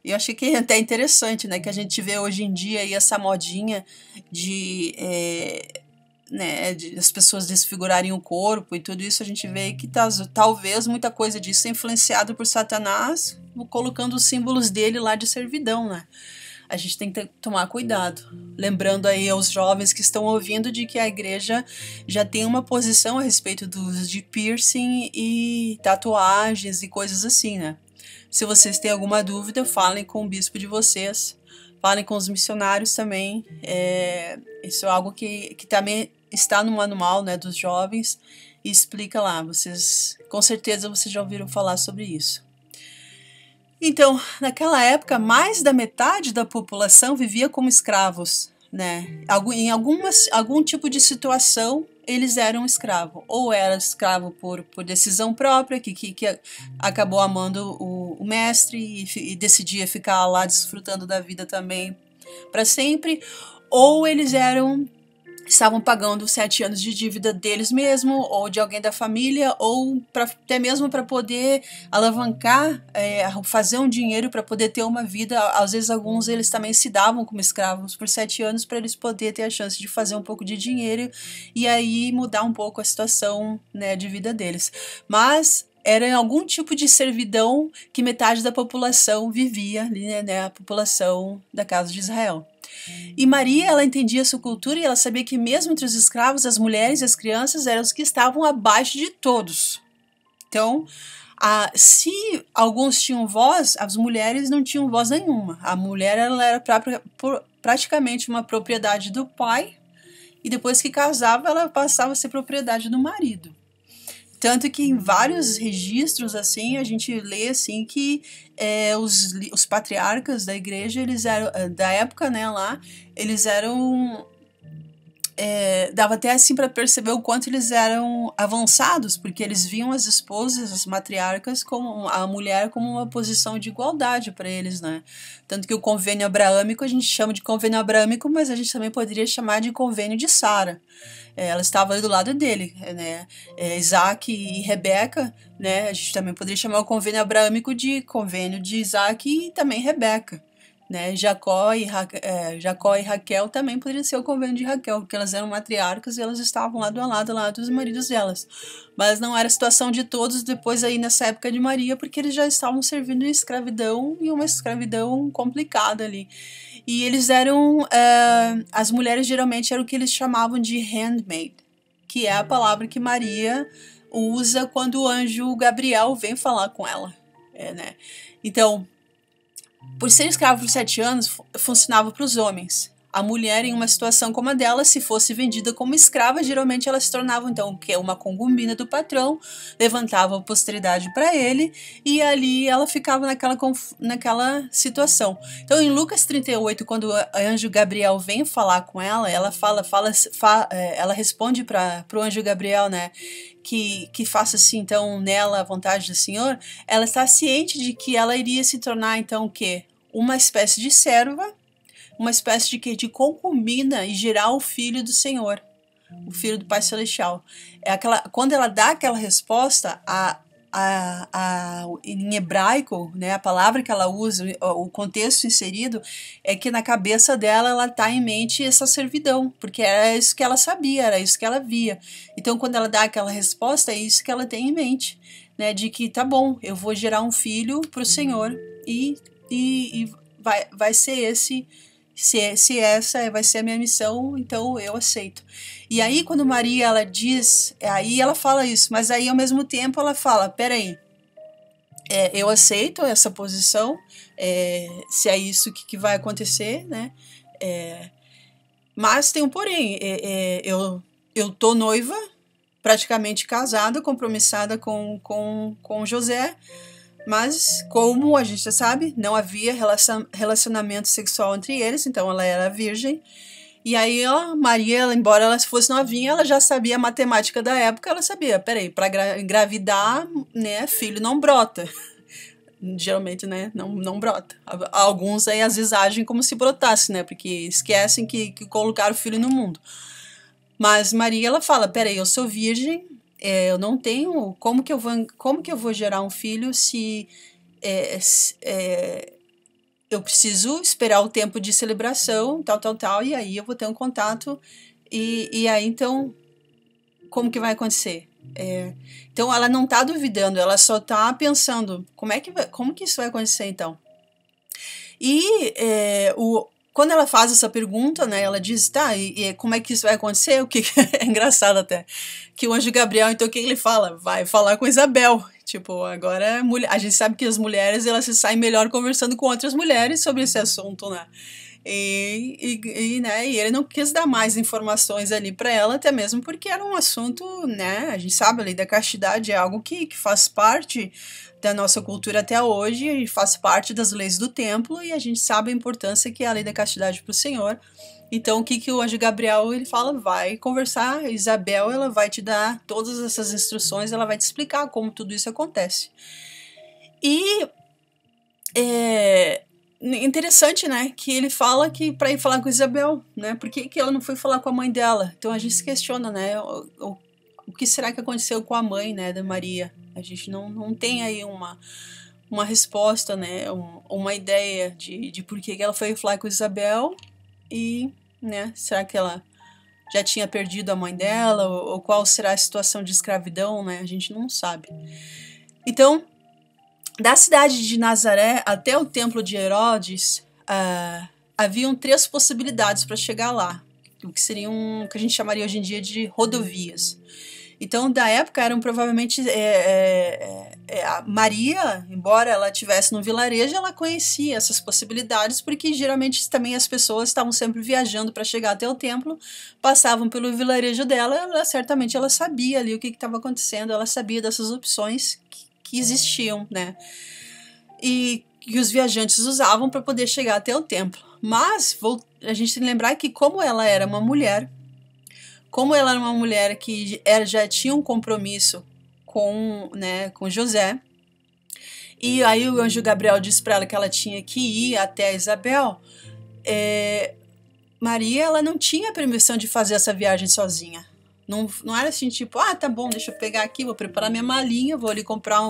E eu achei que é até interessante, né? Que a gente vê hoje em dia aí essa modinha de, é, né, de as pessoas desfigurarem o corpo e tudo isso, a gente vê que tá, talvez muita coisa disso é influenciado por Satanás, colocando os símbolos dele lá de servidão, né? a gente tem que ter, tomar cuidado. Lembrando aí aos jovens que estão ouvindo de que a igreja já tem uma posição a respeito dos de piercing e tatuagens e coisas assim, né? Se vocês têm alguma dúvida, falem com o bispo de vocês, falem com os missionários também. É, isso é algo que, que também está no manual né, dos jovens e explica lá. Vocês, com certeza, vocês já ouviram falar sobre isso. Então, naquela época, mais da metade da população vivia como escravos, né? Em algumas, algum tipo de situação eles eram escravo. Ou era escravo por, por decisão própria, que, que, que acabou amando o, o mestre e, e decidia ficar lá desfrutando da vida também para sempre, ou eles eram estavam pagando sete anos de dívida deles mesmo ou de alguém da família ou pra, até mesmo para poder alavancar, é, fazer um dinheiro para poder ter uma vida. Às vezes alguns eles também se davam como escravos por sete anos para eles poderem ter a chance de fazer um pouco de dinheiro e aí mudar um pouco a situação né, de vida deles. Mas era algum tipo de servidão que metade da população vivia, né, né a população da casa de Israel. E Maria, ela entendia sua cultura e ela sabia que mesmo entre os escravos, as mulheres e as crianças eram os que estavam abaixo de todos. Então, a, se alguns tinham voz, as mulheres não tinham voz nenhuma. A mulher ela era pra, praticamente uma propriedade do pai e depois que casava, ela passava a ser propriedade do marido. Tanto que em vários registros, assim, a gente lê, assim, que é, os, os patriarcas da igreja, eles eram, eh, da época, né, lá, eles eram é, dava até assim para perceber o quanto eles eram avançados, porque eles viam as esposas, as matriarcas, como a mulher como uma posição de igualdade para eles, né? Tanto que o convênio abraâmico a gente chama de convênio abraâmico, mas a gente também poderia chamar de convênio de Sara. É, ela estava ali do lado dele, é, né? É, Isaac e Rebeca, né? A gente também poderia chamar o convênio abraâmico de convênio de Isaac e também Rebeca. Né? Jacó, e Ra é, Jacó e Raquel também poderia ser o convênio de Raquel, porque elas eram matriarcas e elas estavam lado a lado, lá dos maridos delas. Mas não era a situação de todos depois aí nessa época de Maria, porque eles já estavam servindo em escravidão e uma escravidão complicada ali. E eles eram, é, as mulheres geralmente eram o que eles chamavam de handmaid, que é a palavra que Maria usa quando o anjo Gabriel vem falar com ela, é, né? Então por ser escravo por sete anos, funcionava para os homens. A mulher, em uma situação como a dela, se fosse vendida como escrava, geralmente ela se tornava então que uma concubina do patrão, levantava a posteridade para ele e ali ela ficava naquela, naquela situação. Então, em Lucas 38, quando o anjo Gabriel vem falar com ela, ela fala, fala, é, ela responde para o anjo Gabriel, né? Que, que, faça assim então nela a vontade do Senhor, ela está ciente de que ela iria se tornar então o quê? uma espécie de serva, uma espécie de que de concubina e gerar o filho do Senhor, o filho do Pai Celestial. É aquela quando ela dá aquela resposta a a, a, em hebraico, né, a palavra que ela usa, o contexto inserido, é que na cabeça dela ela tá em mente essa servidão, porque era isso que ela sabia, era isso que ela via. Então, quando ela dá aquela resposta, é isso que ela tem em mente, né, de que tá bom, eu vou gerar um filho para o Senhor e e, e vai, vai ser esse se, é, se é essa vai ser a minha missão, então eu aceito. E aí quando Maria ela diz, é, aí ela fala isso, mas aí ao mesmo tempo ela fala, peraí, é, eu aceito essa posição, é, se é isso que, que vai acontecer, né? É, mas tem um porém, eu eu tô noiva, praticamente casada, compromissada com com, com José. Mas, como a gente já sabe, não havia relacionamento sexual entre eles, então ela era virgem. E aí, ó, Maria, embora ela fosse novinha, ela já sabia a matemática da época, ela sabia, peraí, para engravidar, né, filho não brota. Geralmente, né, não, não brota. Alguns aí às vezes agem como se brotasse, né, porque esquecem que, que colocaram o filho no mundo. Mas Maria, ela fala, peraí, eu sou virgem, é, eu não tenho como que eu vou como que eu vou gerar um filho se é, é, eu preciso esperar o tempo de celebração tal tal tal e aí eu vou ter um contato e, e aí então como que vai acontecer é, então ela não está duvidando ela só está pensando como é que como que isso vai acontecer então e é, o quando ela faz essa pergunta, né, ela diz, tá, e, e como é que isso vai acontecer? O que é engraçado até que o anjo Gabriel, então o que ele fala? Vai falar com Isabel. Tipo, agora é a gente sabe que as mulheres elas se saem melhor conversando com outras mulheres sobre esse assunto, né? E, e, e, né, e ele não quis dar mais informações ali para ela, até mesmo porque era um assunto, né, a gente sabe ali, da castidade é algo que, que faz parte da nossa cultura até hoje e faz parte das leis do templo e a gente sabe a importância que é a lei da castidade para o Senhor. Então, o que, que o anjo Gabriel ele fala? Vai conversar, Isabel, ela vai te dar todas essas instruções, ela vai te explicar como tudo isso acontece. E é interessante, né, que ele fala que para ir falar com Isabel, né, por que, que ela não foi falar com a mãe dela? Então a gente se questiona, né, o, o, o que será que aconteceu com a mãe, né, da Maria? A gente não, não tem aí uma, uma resposta, né? Um, uma ideia de, de por que ela foi falar com Isabel e, né? Será que ela já tinha perdido a mãe dela ou, ou qual será a situação de escravidão, né? A gente não sabe. Então, da cidade de Nazaré até o templo de Herodes, uh, haviam três possibilidades para chegar lá, o que seriam o que a gente chamaria hoje em dia de rodovias. Então, da época, eram provavelmente. É, é, é, é a Maria, embora ela estivesse no vilarejo, ela conhecia essas possibilidades, porque geralmente também as pessoas estavam sempre viajando para chegar até o templo, passavam pelo vilarejo dela, ela, certamente ela sabia ali o que estava acontecendo, ela sabia dessas opções que, que existiam, né? E que os viajantes usavam para poder chegar até o templo. Mas a gente tem que lembrar que, como ela era uma mulher, como ela era uma mulher que já tinha um compromisso com, né, com José, e aí o anjo Gabriel disse para ela que ela tinha que ir até Isabel. É, Maria, ela não tinha permissão de fazer essa viagem sozinha. Não, não era assim, tipo, ah, tá bom, deixa eu pegar aqui, vou preparar minha malinha, vou ali comprar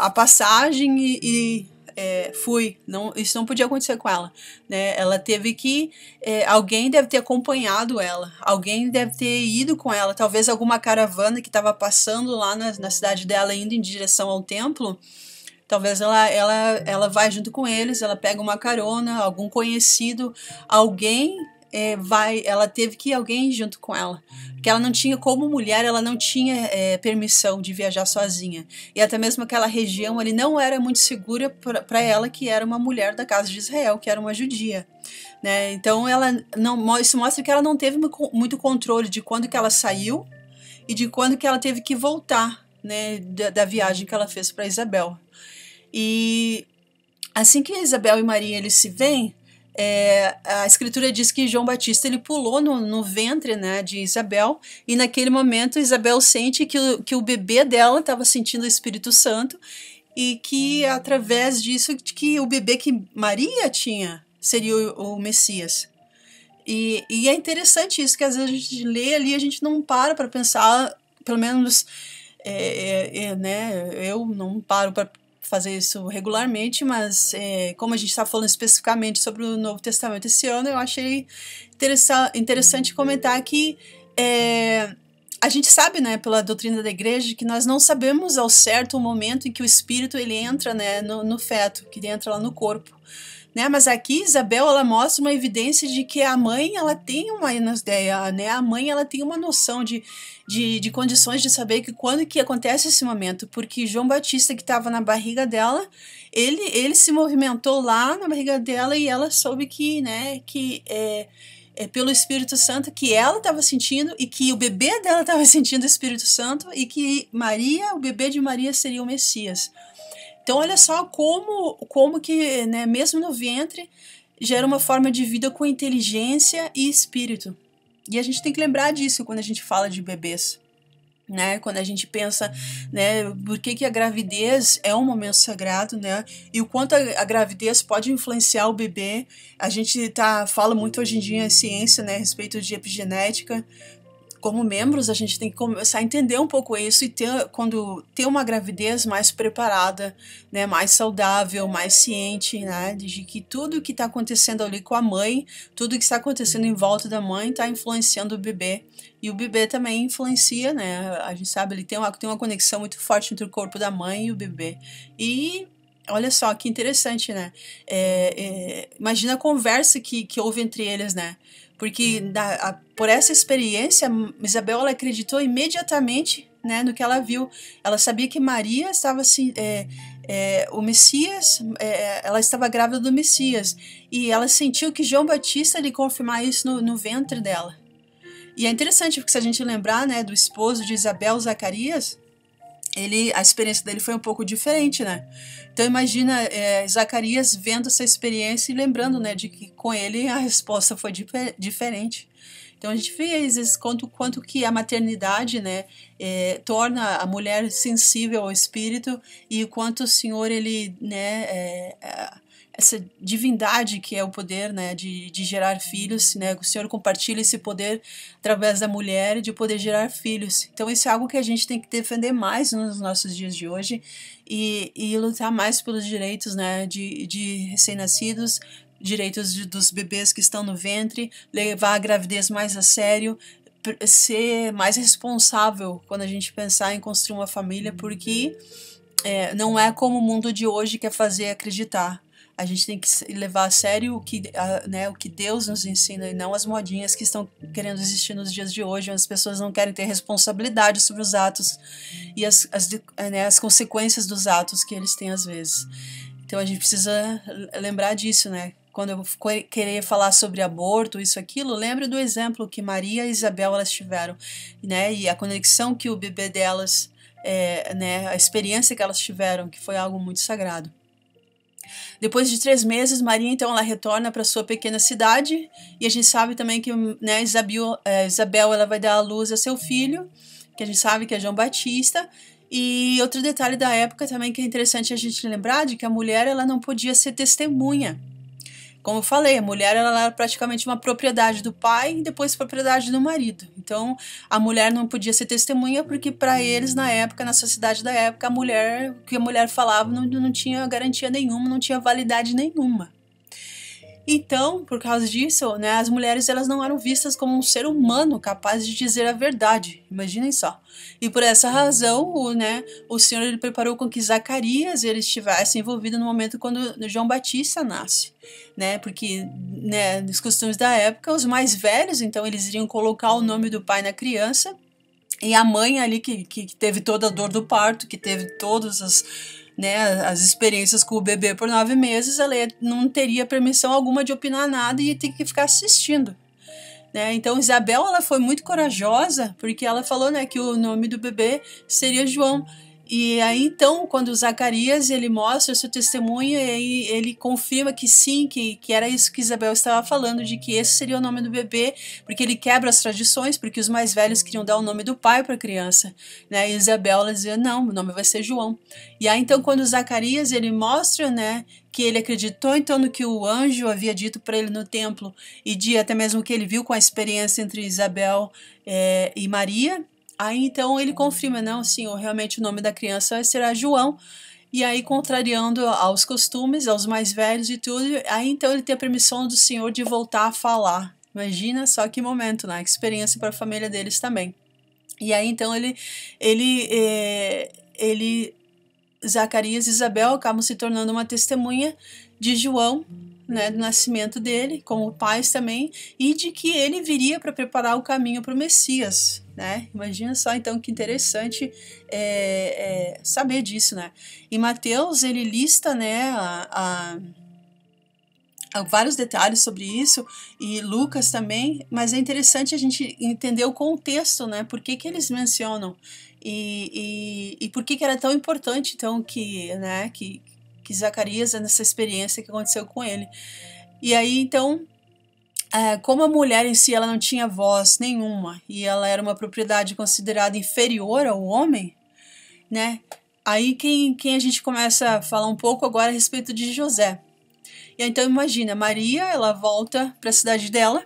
a passagem e, e é, fui, não, isso não podia acontecer com ela, né? Ela teve que, é, alguém deve ter acompanhado ela, alguém deve ter ido com ela, talvez alguma caravana que estava passando lá na, na cidade dela indo em direção ao templo, talvez ela, ela, ela vai junto com eles, ela pega uma carona, algum conhecido, alguém é, vai, ela teve que ir alguém junto com ela, porque ela não tinha como mulher, ela não tinha é, permissão de viajar sozinha e até mesmo aquela região ele não era muito segura para ela que era uma mulher da casa de Israel, que era uma judia. Né? Então ela não isso mostra que ela não teve muito controle de quando que ela saiu e de quando que ela teve que voltar, né, da, da viagem que ela fez para Isabel. E assim que Isabel e Maria eles se veem, é, a escritura diz que João Batista ele pulou no, no, ventre né, de Isabel e naquele momento Isabel sente que, o, que o bebê dela estava sentindo o Espírito Santo e que através disso que o bebê que Maria tinha seria o, o Messias. E, e é interessante isso, que às vezes a gente lê ali a gente não para para pensar, pelo menos é, é, é, né, eu não paro para fazer isso regularmente, mas é, como a gente está falando especificamente sobre o Novo Testamento esse ano, eu achei interessa interessante comentar que é, a gente sabe, né, pela doutrina da igreja, que nós não sabemos ao certo o momento em que o espírito ele entra, né, no, no feto, que ele entra lá no corpo né? Mas aqui Isabel ela mostra uma evidência de que a mãe ela tem uma ideia, né? A mãe ela tem uma noção de, de, de condições de saber que quando que acontece esse momento, porque João Batista que estava na barriga dela, ele ele se movimentou lá na barriga dela e ela soube que, né? Que é, é pelo Espírito Santo que ela estava sentindo e que o bebê dela estava sentindo o Espírito Santo e que Maria, o bebê de Maria seria o Messias. Então olha só como, como que, né, mesmo no ventre, gera uma forma de vida com inteligência e espírito. E a gente tem que lembrar disso quando a gente fala de bebês. Né? Quando a gente pensa, né, por que, que a gravidez é um momento sagrado, né? E o quanto a, a gravidez pode influenciar o bebê. A gente tá fala muito hoje em dia em ciência, né, a respeito de epigenética, como membros, a gente tem que começar a entender um pouco isso e ter, quando ter uma gravidez mais preparada, né, mais saudável, mais ciente, né, de que tudo que está acontecendo ali com a mãe, tudo que está acontecendo em volta da mãe está influenciando o bebê e o bebê também influencia, né? A gente sabe ele tem uma tem uma conexão muito forte entre o corpo da mãe e o bebê e Olha só que interessante, né? É, é, imagina a conversa que, que houve entre eles, né? Porque da, a, por essa experiência, Isabel acreditou imediatamente né, no que ela viu. Ela sabia que Maria estava se. É, é, o Messias, é, ela estava grávida do Messias e ela sentiu que João Batista lhe confirmar isso no, no ventre dela. E é interessante porque se a gente lembrar né, do esposo de Isabel, Zacarias, ele, a experiência dele foi um pouco diferente, né? Então imagina é, Zacarias vendo essa experiência e lembrando, né, de que com ele a resposta foi diferente. Então a gente vê às vezes quanto, quanto que a maternidade, né, é, torna a mulher sensível ao espírito e quanto o Senhor ele, né, é, essa divindade que é o poder né, de, de gerar filhos. Uhum. Né? O Senhor compartilha esse poder através da mulher de poder gerar filhos. Então, isso é algo que a gente tem que defender mais nos nossos dias de hoje e, e lutar mais pelos direitos né, de, de recém-nascidos, direitos de, dos bebês que estão no ventre, levar a gravidez mais a sério, ser mais responsável quando a gente pensar em construir uma família, porque. Uhum. É, não é como o mundo de hoje quer é fazer acreditar a gente tem que levar a sério o que, a, né, o que Deus nos ensina e não as modinhas que estão querendo existir nos dias de hoje, onde as pessoas não querem ter responsabilidade sobre os atos e as, as, né, as consequências dos atos que eles têm às vezes. Então a gente precisa lembrar disso, né? Quando eu querer falar sobre aborto, isso, aquilo, lembre do exemplo que Maria e Isabel elas tiveram, né? E a conexão que o bebê delas, é, né? A experiência que elas tiveram, que foi algo muito sagrado. Depois de três meses, Maria então ela retorna para sua pequena cidade e a gente sabe também que né, Isabel, é, Isabel ela vai dar à luz a seu filho, que a gente sabe que é João Batista. E outro detalhe da época também que é interessante a gente lembrar de que a mulher ela não podia ser testemunha como eu falei, a mulher ela era praticamente uma propriedade do pai e depois propriedade do marido. Então, a mulher não podia ser testemunha porque para eles na época, na sociedade da época, a mulher, o que a mulher falava não, não tinha garantia nenhuma, não tinha validade nenhuma. Então, por causa disso, né, as mulheres elas não eram vistas como um ser humano capaz de dizer a verdade. Imaginem só. E por essa razão, o, né, o Senhor ele preparou com que Zacarias ele estivesse envolvido no momento quando João Batista nasce, né? Porque, né, nos costumes da época, os mais velhos, então eles iriam colocar o nome do pai na criança e a mãe ali que, que, que teve toda a dor do parto, que teve todas as né, as experiências com o bebê por nove meses, ela não teria permissão alguma de opinar nada e tem que ficar assistindo. Né? Então, Isabel ela foi muito corajosa porque ela falou né, que o nome do bebê seria João. E aí então, quando Zacarias ele mostra o seu testemunho e ele confirma que sim, que, que era isso que Isabel estava falando, de que esse seria o nome do bebê, porque ele quebra as tradições, porque os mais velhos queriam dar o nome do pai para a criança, né? E Isabel ela dizia: "Não, o nome vai ser João". E aí então quando Zacarias ele mostra, né, que ele acreditou então no que o anjo havia dito para ele no templo e de até mesmo o que ele viu com a experiência entre Isabel eh, e Maria, Aí então ele hum. confirma: não, senhor, realmente o nome da criança será João. E aí, contrariando aos costumes, aos mais velhos e tudo, aí então ele tem a permissão do senhor de voltar a falar. Imagina só que momento, né? Que experiência para a família deles também. E aí então ele, ele, é, ele, Zacarias e Isabel acabam se tornando uma testemunha de João, né, do nascimento dele, como pais também, e de que ele viria para preparar o caminho para o Messias né? Imagina só então que interessante é, é, saber disso, né? E Mateus ele lista, né, a, a, a vários detalhes sobre isso e Lucas também, mas é interessante a gente entender o contexto, né? Por que, que eles mencionam e, e, e por que, que era tão importante então que, né, que, que Zacarias nessa experiência que aconteceu com ele. E aí então é, como a mulher em si ela não tinha voz nenhuma e ela era uma propriedade considerada inferior ao homem, né? Aí quem, quem a gente começa a falar um pouco agora é a respeito de José. E então imagina, Maria, ela volta para a cidade dela.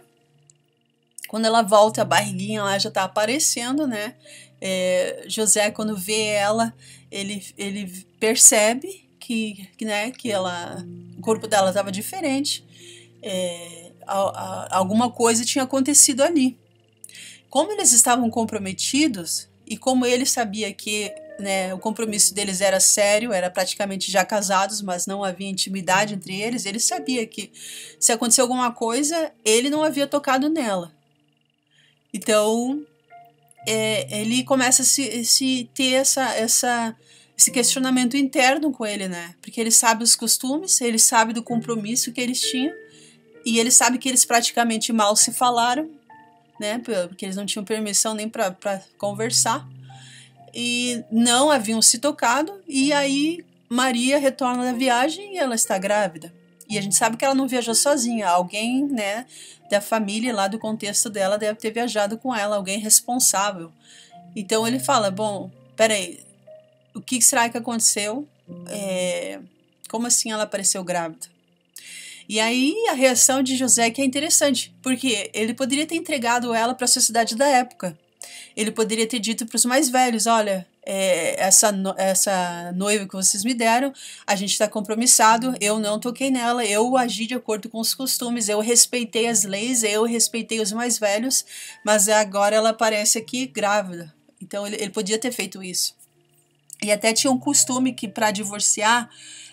Quando ela volta, a barriguinha lá já está aparecendo, né? É, José, quando vê ela, ele, ele percebe que, que, né, que ela, o corpo dela estava diferente. É, a, a, alguma coisa tinha acontecido ali. Como eles estavam comprometidos e como ele sabia que né, o compromisso deles era sério, era praticamente já casados, mas não havia intimidade entre eles, ele sabia que se aconteceu alguma coisa, ele não havia tocado nela. Então, é, ele começa a se, se ter essa, essa, esse questionamento interno com ele, né? Porque ele sabe os costumes, ele sabe do compromisso que eles tinham, e ele sabe que eles praticamente mal se falaram, né? Porque eles não tinham permissão nem para conversar. E não haviam se tocado. E aí Maria retorna da viagem e ela está grávida. E a gente sabe que ela não viajou sozinha. Alguém, né, da família lá do contexto dela deve ter viajado com ela, alguém responsável. Então ele fala: Bom, peraí, o que será que aconteceu? É, como assim ela apareceu grávida? E aí a reação de José é que é interessante, porque ele poderia ter entregado ela para a sociedade da época. Ele poderia ter dito para os mais velhos: olha, é, essa, no, essa noiva que vocês me deram, a gente está compromissado, eu não toquei nela, eu agi de acordo com os costumes, eu respeitei as leis, eu respeitei os mais velhos, mas agora ela aparece aqui grávida. Então ele, ele podia ter feito isso. E até tinha um costume que para divorciar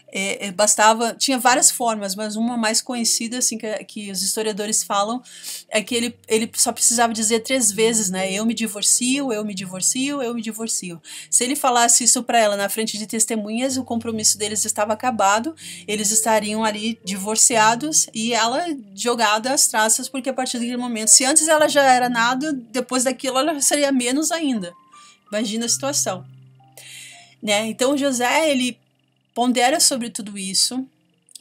é, é, bastava tinha várias formas, mas uma mais conhecida assim que, que os historiadores falam é que ele, ele só precisava dizer três vezes, né? Eu me divorcio, eu me divorcio, eu me divorcio. Se ele falasse isso para ela na frente de testemunhas, o compromisso deles estava acabado, eles estariam ali divorciados e ela jogada às traças porque a partir daquele momento, se antes ela já era nada, depois daquilo ela seria menos ainda. Imagina a situação. Né? Então José ele pondera sobre tudo isso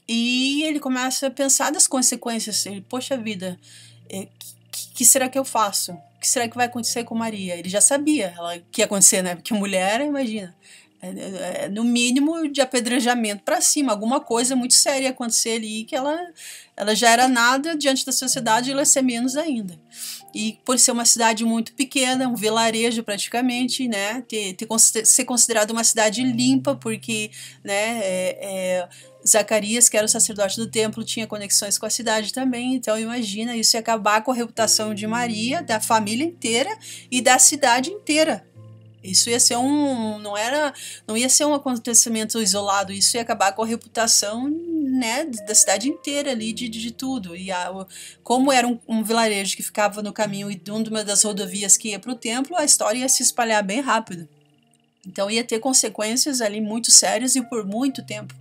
e ele começa a pensar das consequências. Ele, poxa vida, é, que, que será que eu faço? O que será que vai acontecer com Maria? Ele já sabia ela, que ia acontecer, né? Porque mulher, imagina, é, é, é no mínimo de apedrejamento para cima, alguma coisa muito séria ia acontecer ali que ela, ela já era nada diante da sociedade e ela ia ser menos ainda. E por ser uma cidade muito pequena, um vilarejo praticamente, né? Ter, ter ser considerado uma cidade limpa, porque, né? É, é, Zacarias, que era o sacerdote do templo, tinha conexões com a cidade também, então imagina isso ia acabar com a reputação de Maria, da família inteira e da cidade inteira, isso ia ser um, não era, não ia ser um acontecimento isolado, isso ia acabar com a reputação, né, da cidade inteira ali de, de, tudo. E a, como era um, um, vilarejo que ficava no caminho e de uma das rodovias que ia para o templo, a história ia se espalhar bem rápido. Então ia ter consequências ali muito sérias e por muito tempo.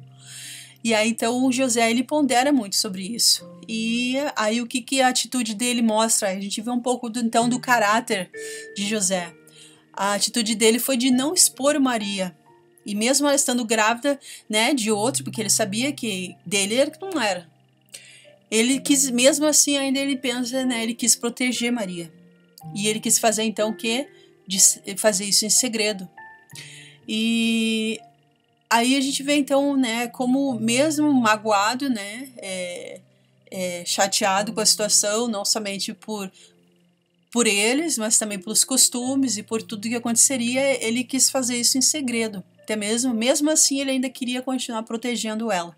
E aí então o José ele pondera muito sobre isso. E aí o que que a atitude dele mostra? A gente vê um pouco do, então do caráter de José a atitude dele foi de não expor Maria. E mesmo ela estando grávida, né, de outro, porque ele sabia que dele era que não era. Ele quis, mesmo assim, ainda ele pensa, né, ele quis proteger Maria. E ele quis fazer então o quê? De fazer isso em segredo. E aí a gente vê então, né, como mesmo magoado, né, é, é, chateado com a situação, não somente por por eles, mas também pelos costumes e por tudo que aconteceria, ele quis fazer isso em segredo. Até mesmo, mesmo assim, ele ainda queria continuar protegendo ela.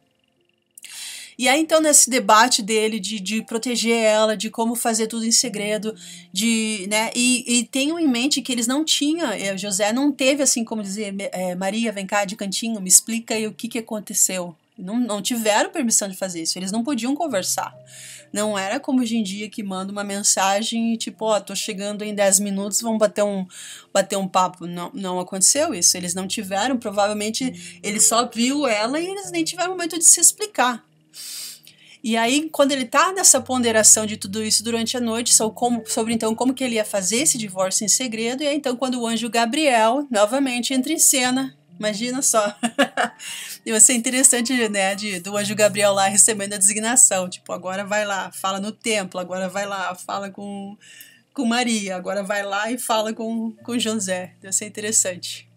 E aí, então, nesse debate dele de, de proteger ela, de como fazer tudo em segredo, de, né, e, e tenho em mente que eles não tinham, eh, José não teve, assim, como dizer, é, Maria, vem cá de cantinho, me explica aí o que, que aconteceu. Não, não tiveram permissão de fazer isso, eles não podiam conversar. Não era como hoje em dia que manda uma mensagem e tipo, ó, oh, tô chegando em 10 minutos, vamos bater um, bater um papo. Não, não aconteceu isso. Eles não tiveram, provavelmente ele só viu ela e eles nem tiveram momento de se explicar. E aí, quando ele tá nessa ponderação de tudo isso durante a noite, sobre, como, sobre então como que ele ia fazer esse divórcio em segredo, e aí então quando o anjo Gabriel novamente entra em cena Imagina só. e vai ser é interessante, né, de, do anjo Gabriel lá recebendo a designação. Tipo, agora vai lá, fala no templo, agora vai lá, fala com, com Maria, agora vai lá e fala com, com José. Vai ser interessante.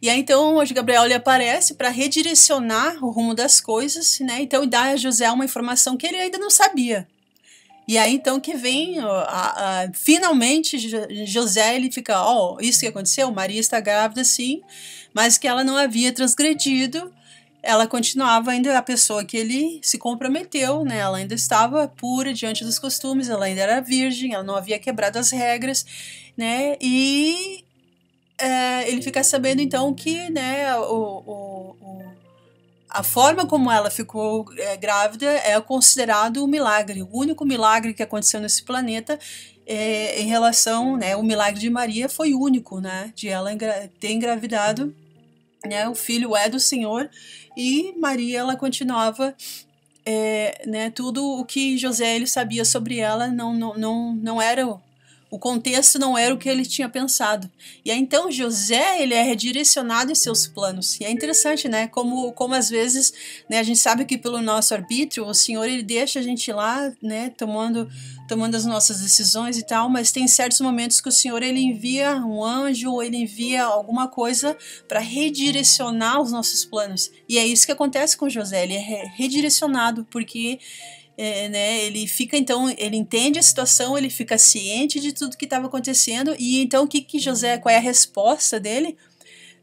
E aí, então, o anjo Gabriel ele aparece para redirecionar o rumo das coisas, né? Então, e dá a José uma informação que ele ainda não sabia. E aí então que vem, a, a, finalmente José ele fica, ó, oh, isso que aconteceu, Maria está grávida sim, mas que ela não havia transgredido, ela continuava ainda a pessoa que ele se comprometeu, né? Ela ainda estava pura diante dos costumes, ela ainda era virgem, ela não havia quebrado as regras, né? E é, ele fica sabendo então que, né, o, o, o a forma como ela ficou é, grávida é considerado um milagre, o único milagre que aconteceu nesse planeta é, em relação, né, o milagre de Maria foi único, né, de ela ter engravidado, né, o filho é do Senhor e Maria ela continuava é, né, tudo o que José ele sabia sobre ela não não não, não era o contexto não era o que ele tinha pensado. E aí, então José ele é redirecionado em seus planos. E é interessante, né? Como, como às vezes né, a gente sabe que pelo nosso arbítrio o Senhor ele deixa a gente lá, né? Tomando, tomando as nossas decisões e tal. Mas tem certos momentos que o Senhor ele envia um anjo ou ele envia alguma coisa para redirecionar os nossos planos. E é isso que acontece com José. Ele é redirecionado porque é, né? Ele fica então, ele entende a situação, ele fica ciente de tudo que estava acontecendo e então o que que José, uhum. qual é a resposta dele?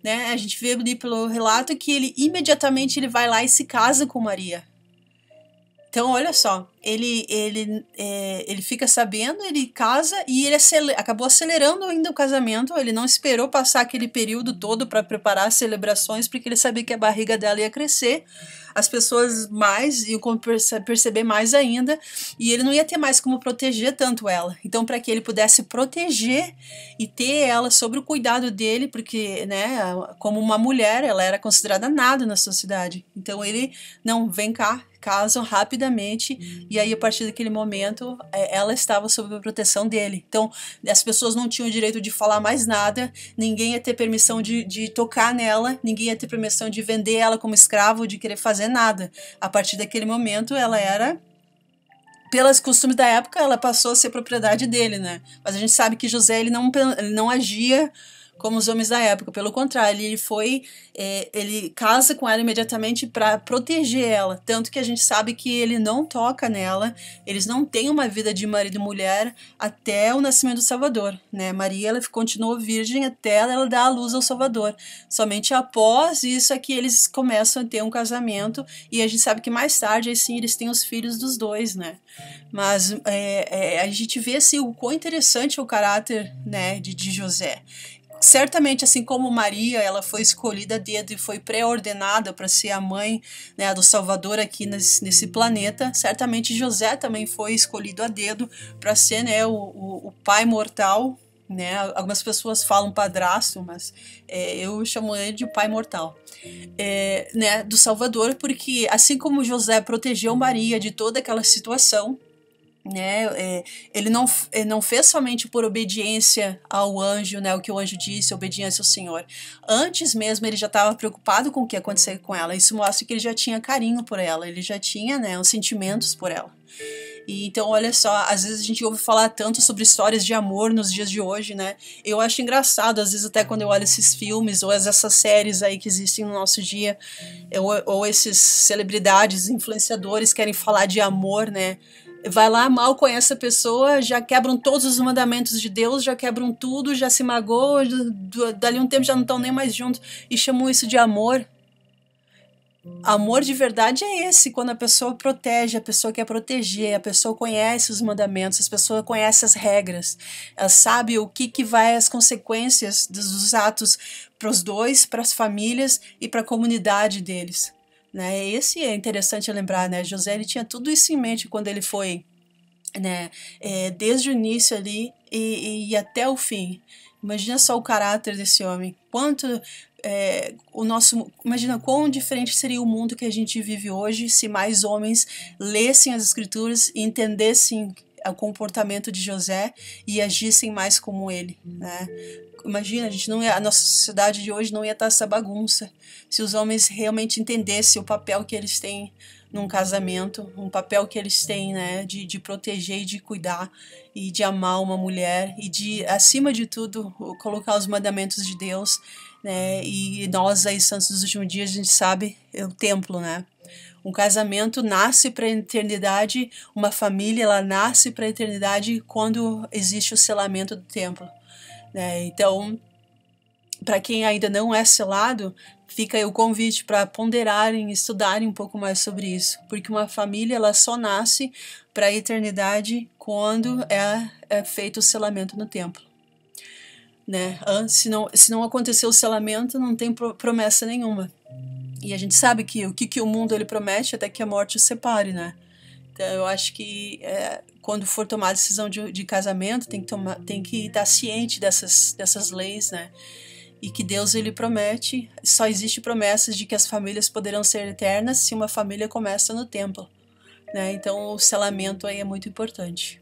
Né? A gente vê ali pelo relato que ele imediatamente ele vai lá e se casa com Maria. Então, olha só, ele ele é, ele fica sabendo, ele casa e ele acabou acelerando ainda o casamento. Ele não esperou passar aquele período todo para preparar as celebrações, porque ele sabia que a barriga dela ia crescer as pessoas mais e como perce perceber mais ainda, e ele não ia ter mais como proteger tanto ela. Então, para que ele pudesse proteger e ter ela sobre o cuidado dele, porque, né, como uma mulher, ela era considerada nada na sociedade. Então, ele não vem cá, casam rapidamente e aí a partir daquele momento é, ela estava sob a proteção dele. Então as pessoas não tinham o direito de falar mais nada, ninguém ia ter permissão de, de tocar nela, ninguém ia ter permissão de vender ela como escravo, de querer fazer nada. A partir daquele momento, ela era pelas costumes da época, ela passou a ser propriedade dele, né? Mas a gente sabe que José ele não, ele não agia como os homens da época. Pelo contrário, ele foi, é, ele casa com ela imediatamente para proteger ela. Tanto que a gente sabe que ele não toca nela. Eles não têm uma vida de marido e mulher até o nascimento do Salvador, né? Maria ela continuou virgem até ela dar a luz ao Salvador. Somente após isso é que eles começam a ter um casamento e a gente sabe que mais tarde aí sim eles têm os filhos dos dois, né? Mas é, é, a gente vê assim o quão interessante é o caráter, né, de, de José certamente assim como Maria, ela foi escolhida a dedo e foi pré-ordenada para ser a mãe né, do Salvador aqui nesse, nesse, planeta, certamente José também foi escolhido a dedo para ser né, o, o, o, pai mortal. Né? Algumas pessoas falam padrasto, mas é, eu chamo ele de pai mortal. É, né, do Salvador, porque assim como José protegeu Maria de toda aquela situação, né? É, ele não, não fez somente por obediência ao anjo, né? O que o anjo disse, obediência ao Senhor. Antes mesmo ele já estava preocupado com o que ia acontecer com ela. Isso mostra que ele já tinha carinho por ela, ele já tinha, né, os sentimentos por ela. E então, olha só, às vezes a gente ouve falar tanto sobre histórias de amor nos dias de hoje, né? Eu acho engraçado, às vezes até quando eu olho esses filmes ou essas séries aí que existem no nosso dia, ou, ou esses celebridades, influenciadores querem falar de amor, né? vai lá, mal conhece a pessoa, já quebram todos os mandamentos de Deus, já quebram tudo, já se magoam, dali um tempo já não estão nem mais juntos e chamam isso de amor. Amor de verdade é esse, quando a pessoa protege, a pessoa quer proteger, a pessoa conhece os mandamentos, a pessoa conhece as regras, ela sabe o que, que vai as consequências dos atos para os dois, para as famílias e para a comunidade deles. Né? Esse assim, é interessante lembrar, né? José ele tinha tudo isso em mente quando ele foi, né? É, desde o início ali e, e, até o fim. Imagina só o caráter desse homem. Quanto é, o nosso, imagina quão diferente seria o mundo que a gente vive hoje se mais homens lessem as escrituras e entendessem é o comportamento de José e agissem mais como ele, né? Imagina, a gente não ia, a nossa sociedade de hoje não ia estar essa bagunça se os homens realmente entendessem o papel que eles têm num casamento, um papel que eles têm, né, de, de proteger e de cuidar e de amar uma mulher e de, acima de tudo, colocar os mandamentos de Deus, né, e nós aí, santos dos últimos dias, a gente sabe, é o templo, né, um casamento nasce para a eternidade, uma família ela nasce para a eternidade quando existe o selamento do templo. Né? Então, para quem ainda não é selado, fica aí o convite para ponderarem, estudarem um pouco mais sobre isso, porque uma família ela só nasce para a eternidade quando é, é, feito o selamento no templo. Né? Se, não, se não acontecer o selamento, não tem promessa nenhuma. E a gente sabe que o que, que o mundo ele promete até que a morte o separe, né? Então, eu acho que é, quando for tomar a decisão de, de casamento, tem que, tomar, tem que estar ciente dessas, dessas leis, né? E que Deus ele promete, só existe promessas de que as famílias poderão ser eternas se uma família começa no templo, né? Então o selamento aí é muito importante.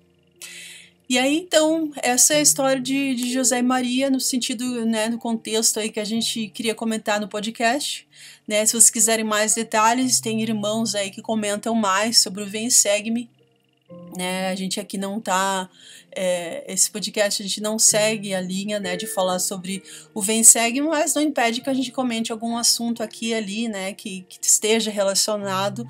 E aí, então, essa é a história de, de José e Maria, no sentido, né, no contexto aí que a gente queria comentar no podcast. Né? Se vocês quiserem mais detalhes, tem irmãos aí que comentam mais sobre o Vem e Segue-me. Né? A gente aqui não tá. É, esse podcast a gente não segue a linha né, de falar sobre o Vem e Segue, mas não impede que a gente comente algum assunto aqui e ali, né, que, que esteja relacionado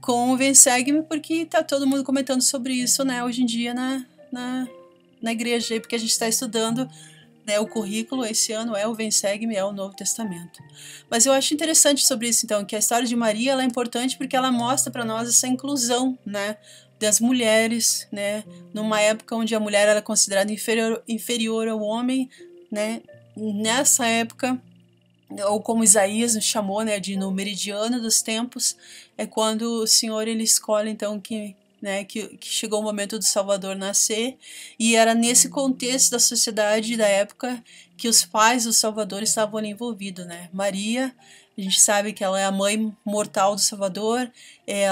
com o Vem e Segue-me, porque tá todo mundo comentando sobre isso, né, hoje em dia, né? na, na igreja aí, porque a gente está estudando né, o currículo esse ano é o Vem Segue-me, é o Novo Testamento. Mas eu acho interessante sobre isso, então, que a história de Maria é importante porque ela mostra para nós essa inclusão né, das mulheres, né, numa época onde a mulher era considerada inferior, inferior ao homem, né, nessa época ou como Isaías nos chamou, né, de no meridiano dos tempos, é quando o Senhor ele escolhe então que né, que, que chegou o momento do Salvador nascer, e era nesse contexto da sociedade da época que os pais do Salvador estavam envolvidos, né? Maria a gente sabe que ela é a mãe mortal do Salvador. É,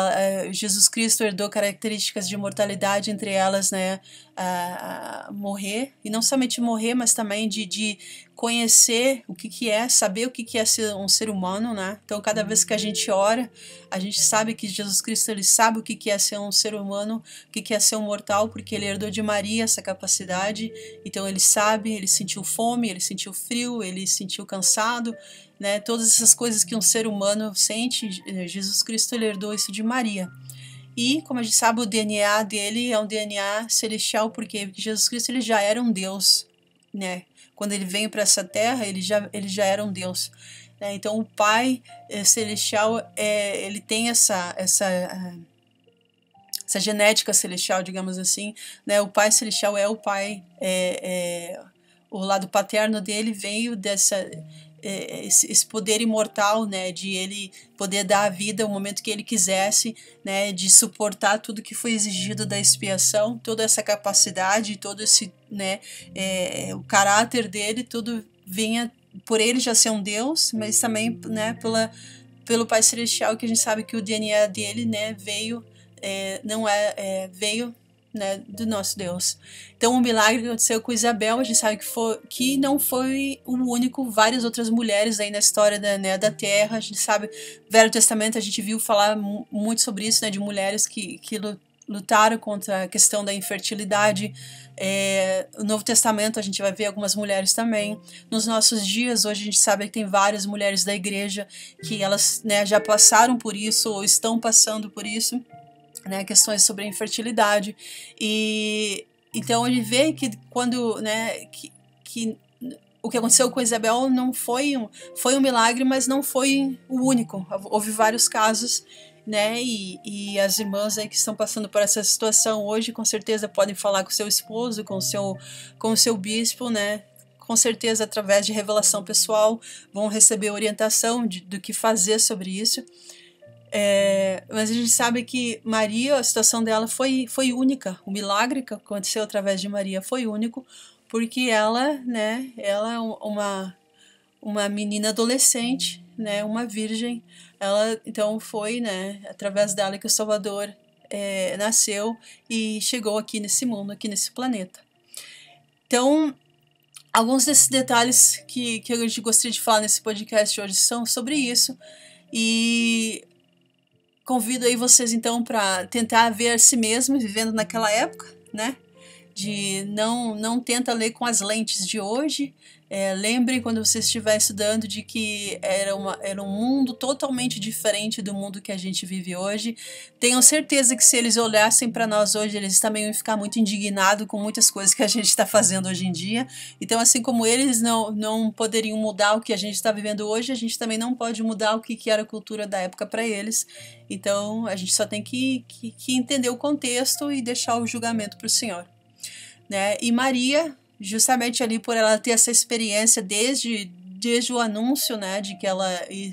é, Jesus Cristo herdou características de mortalidade, entre elas, né, a, a morrer. E não somente morrer, mas também de, de conhecer o que, que é, saber o que, que é ser um ser humano, né? Então, cada vez que a gente ora, a gente sabe que Jesus Cristo ele sabe o que, que é ser um ser humano, o que, que é ser um mortal, porque ele herdou de Maria essa capacidade. Então, ele sabe, ele sentiu fome, ele sentiu frio, ele sentiu cansado, né? Todas essas coisas que um ser humano sente, eh, Jesus Cristo herdou isso de Maria. E, como a gente sabe, o DNA dele é um DNA celestial, Porque Jesus Cristo ele já era um Deus, né? Quando ele veio para essa terra, ele já, ele já era um Deus. Né? Então, o Pai é, Celestial, é, ele tem essa, essa, eh, essa genética celestial, digamos assim. Né? O Pai Celestial é o Pai, é, é o lado paterno dele veio dessa é, é, esse poder imortal, né, de ele poder dar a vida o momento que ele quisesse, né, de suportar tudo que foi exigido da expiação, toda essa capacidade, todo esse, né, é, o caráter dele, tudo vinha por ele já ser um deus, mas também, né, pela pelo Pai Celestial que a gente sabe que o DNA dele, né, veio é, não é, é veio né, do nosso Deus. Então, o milagre que aconteceu com Isabel, a gente sabe que, foi, que não foi o único, várias outras mulheres aí na história da, né, da Terra, a gente sabe, Velho Testamento, a gente viu falar muito sobre isso, né, de mulheres que, que lutaram contra a questão da infertilidade. É, no Novo Testamento a gente vai ver algumas mulheres também. Nos nossos dias, hoje a gente sabe que tem várias mulheres da igreja que elas né, já passaram por isso ou estão passando por isso né, questões sobre a infertilidade. E então ele vê que quando, né, que, que o que aconteceu com Isabel não foi um, foi um milagre, mas não foi o único. Houve vários casos, né? E, e as irmãs aí que estão passando por essa situação hoje, com certeza podem falar com seu esposo, com seu, com seu bispo, né? Com certeza, através de revelação pessoal, vão receber orientação de, do que fazer sobre isso. É, mas a gente sabe que Maria, a situação dela foi, foi única. O milagre que aconteceu através de Maria foi único, porque ela, né, ela é uma, uma menina adolescente, né, uma virgem. Ela, então, foi, né, através dela que o Salvador é, nasceu e chegou aqui nesse mundo, aqui nesse planeta. Então, alguns desses detalhes que, que eu gostaria de falar nesse podcast hoje são sobre isso. E Convido aí vocês então para tentar ver a si mesmo vivendo naquela época, né? De não não tenta ler com as lentes de hoje, é, lembrem quando você estiver estudando de que era, uma, era um mundo totalmente diferente do mundo que a gente vive hoje. Tenho certeza que se eles olhassem para nós hoje, eles também iam ficar muito indignados com muitas coisas que a gente está fazendo hoje em dia. Então, assim como eles não, não poderiam mudar o que a gente está vivendo hoje, a gente também não pode mudar o que, que era a cultura da época para eles. Então, a gente só tem que, que, que entender o contexto e deixar o julgamento para o Senhor. Né? E Maria, justamente ali por ela ter essa experiência desde desde o anúncio, né, de que ela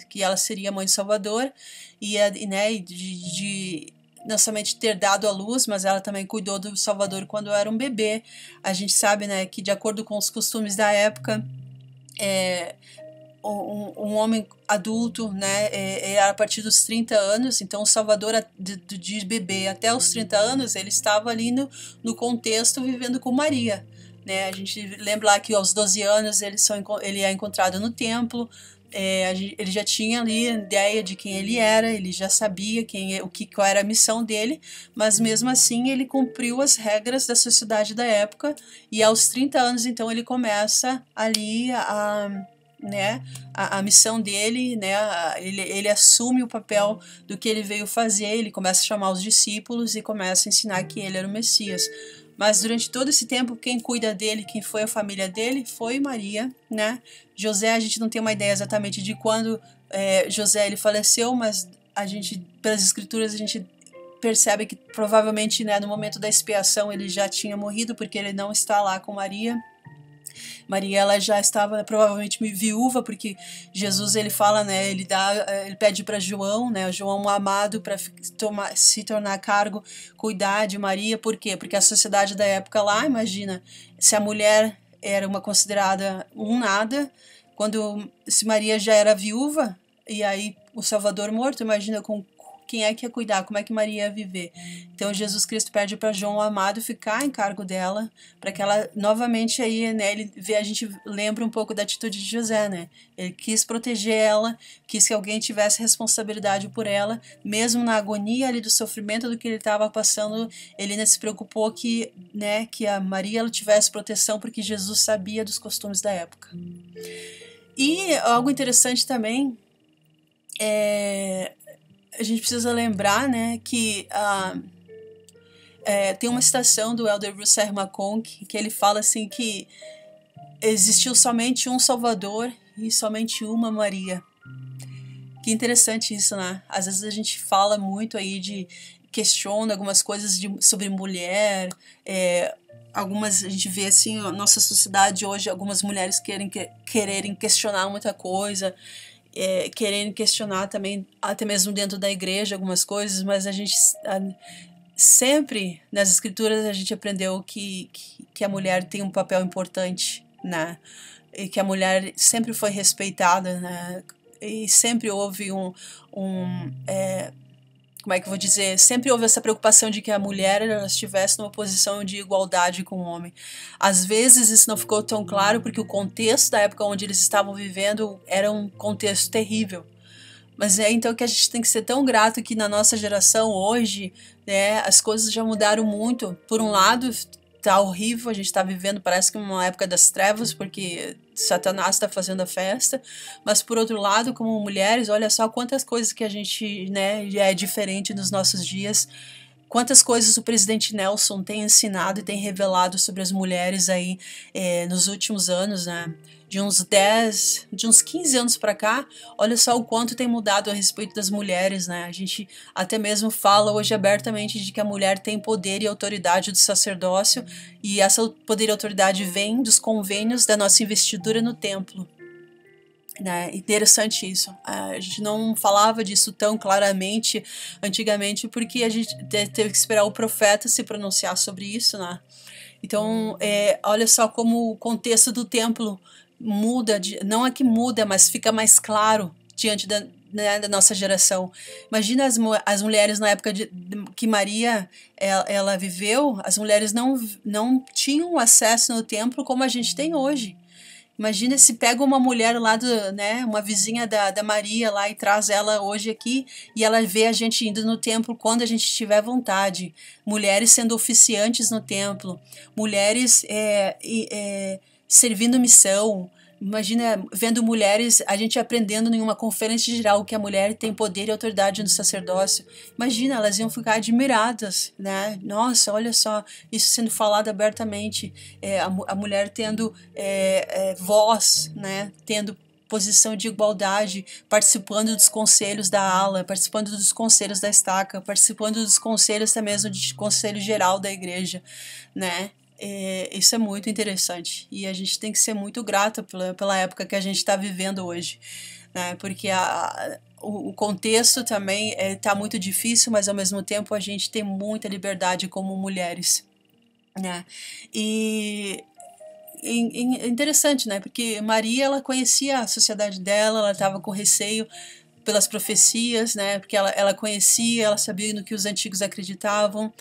que ela seria mãe de Salvador e, né, de, de não somente ter dado à luz, mas ela também cuidou do Salvador quando era um bebê. A gente sabe, né, que de acordo com os costumes da época, é, um, um, homem adulto, né, era é, é a partir dos 30 anos, então o Salvador de, de bebê até os 30 anos, ele estava ali no, no contexto vivendo com Maria. Né? A gente lembra lá que aos 12 anos ele, são, ele é encontrado no templo, é, ele já tinha ali ideia de quem ele era, ele já sabia quem é, o que qual era a missão dele, mas mesmo assim ele cumpriu as regras da sociedade da época e aos 30 anos então ele começa ali a né, a, a missão dele, né, ele, ele assume o papel do que ele veio fazer, ele começa a chamar os discípulos e começa a ensinar que ele era o Messias. Mas durante todo esse tempo, quem cuida dele, quem foi a família dele, foi Maria, né? José, a gente não tem uma ideia exatamente de quando é, José ele faleceu, mas a gente, pelas escrituras, a gente percebe que provavelmente né, no momento da expiação ele já tinha morrido, porque ele não está lá com Maria. Maria ela já estava né, provavelmente viúva, porque Jesus ele fala, né, ele dá, eh, ele pede para João, né, João amado para se tornar cargo, cuidar de Maria, por quê? Porque a sociedade da época lá, imagina, se a mulher era uma considerada um nada, quando se Maria já era viúva, e aí o Salvador morto, imagina com quem é que ia cuidar, como é que Maria ia viver. Então Jesus Cristo pede para João o Amado ficar em cargo dela, para que ela novamente aí, né, ele vê, a gente lembra um pouco da atitude de José, né? Ele quis proteger ela, quis que alguém tivesse responsabilidade por ela, mesmo na agonia ali do sofrimento do que ele estava passando, ele né, se preocupou que, né, que a Maria ela tivesse proteção porque Jesus sabia dos costumes da época. E algo interessante também é, a gente precisa lembrar, né, que uh, é, tem uma citação do Elder Bruce Hermacon que, que ele fala assim que existiu somente um Salvador e somente uma Maria. Que interessante isso, né? Às vezes a gente fala muito aí de questiona algumas coisas de, sobre mulher, é, algumas a gente vê assim nossa sociedade hoje algumas mulheres querem que, quererem questionar muita coisa é, querendo questionar também, até mesmo dentro da igreja, algumas coisas, mas a gente a, sempre nas escrituras a gente aprendeu que, que, que, a mulher tem um papel importante, né? E que a mulher sempre foi respeitada, né? E sempre houve um, um é, como é que eu vou dizer, sempre houve essa preocupação de que a mulher estivesse numa posição de igualdade com o homem. Às vezes isso não ficou tão claro porque o contexto da época onde eles estavam vivendo era um contexto terrível. Mas é então que a gente tem que ser tão grato que na nossa geração hoje, né, as coisas já mudaram muito. Por um lado, tá horrível, a gente tá vivendo, parece que uma época das trevas, porque Satanás está fazendo a festa, mas por outro lado, como mulheres, olha só quantas coisas que a gente, né, é diferente nos nossos dias quantas coisas o presidente Nelson tem ensinado e tem revelado sobre as mulheres aí eh, nos últimos anos, né? De uns 10, de uns 15 anos para cá, olha só o quanto tem mudado a respeito das mulheres, né? A gente até mesmo fala hoje abertamente de que a mulher tem poder e autoridade do sacerdócio, e essa poder e autoridade vem dos convênios da nossa investidura no templo. Né? Interessante isso. A gente não falava disso tão claramente antigamente porque a gente teve que esperar o profeta se pronunciar sobre isso. Né? Então, é, olha só como o contexto do templo muda, de, não é que muda, mas fica mais claro diante da, né, da nossa geração. Imagina as, as mulheres na época de, de, que Maria ela, é, ela, viveu, as mulheres não, não tinham acesso no templo como a gente tem hoje. Imagina se pega uma mulher lá do, né, uma vizinha da, da Maria lá e traz ela hoje aqui e ela vê a gente indo no templo quando a gente tiver vontade. Mulheres sendo oficiantes no templo, mulheres é, é, servindo missão, Imagina vendo mulheres, a gente aprendendo em uma conferência geral que a mulher tem poder e autoridade no sacerdócio. Imagina, elas iam ficar admiradas, né? Nossa, olha só, isso sendo falado abertamente, é, a, a, mulher tendo é, é, voz, né? Tendo posição de igualdade, participando dos conselhos da ala, participando dos conselhos da estaca, participando dos conselhos até mesmo de conselho geral da igreja, né? É, isso é muito interessante e a gente tem que ser muito grato pela, pela época que a gente está vivendo hoje, né? porque a, o, o contexto também está é, tá muito difícil, mas ao mesmo tempo a gente tem muita liberdade como mulheres. Né? E é interessante, né? Porque Maria ela conhecia a sociedade dela, ela estava com receio pelas profecias, né? Porque ela, ela conhecia, ela sabia no que os antigos acreditavam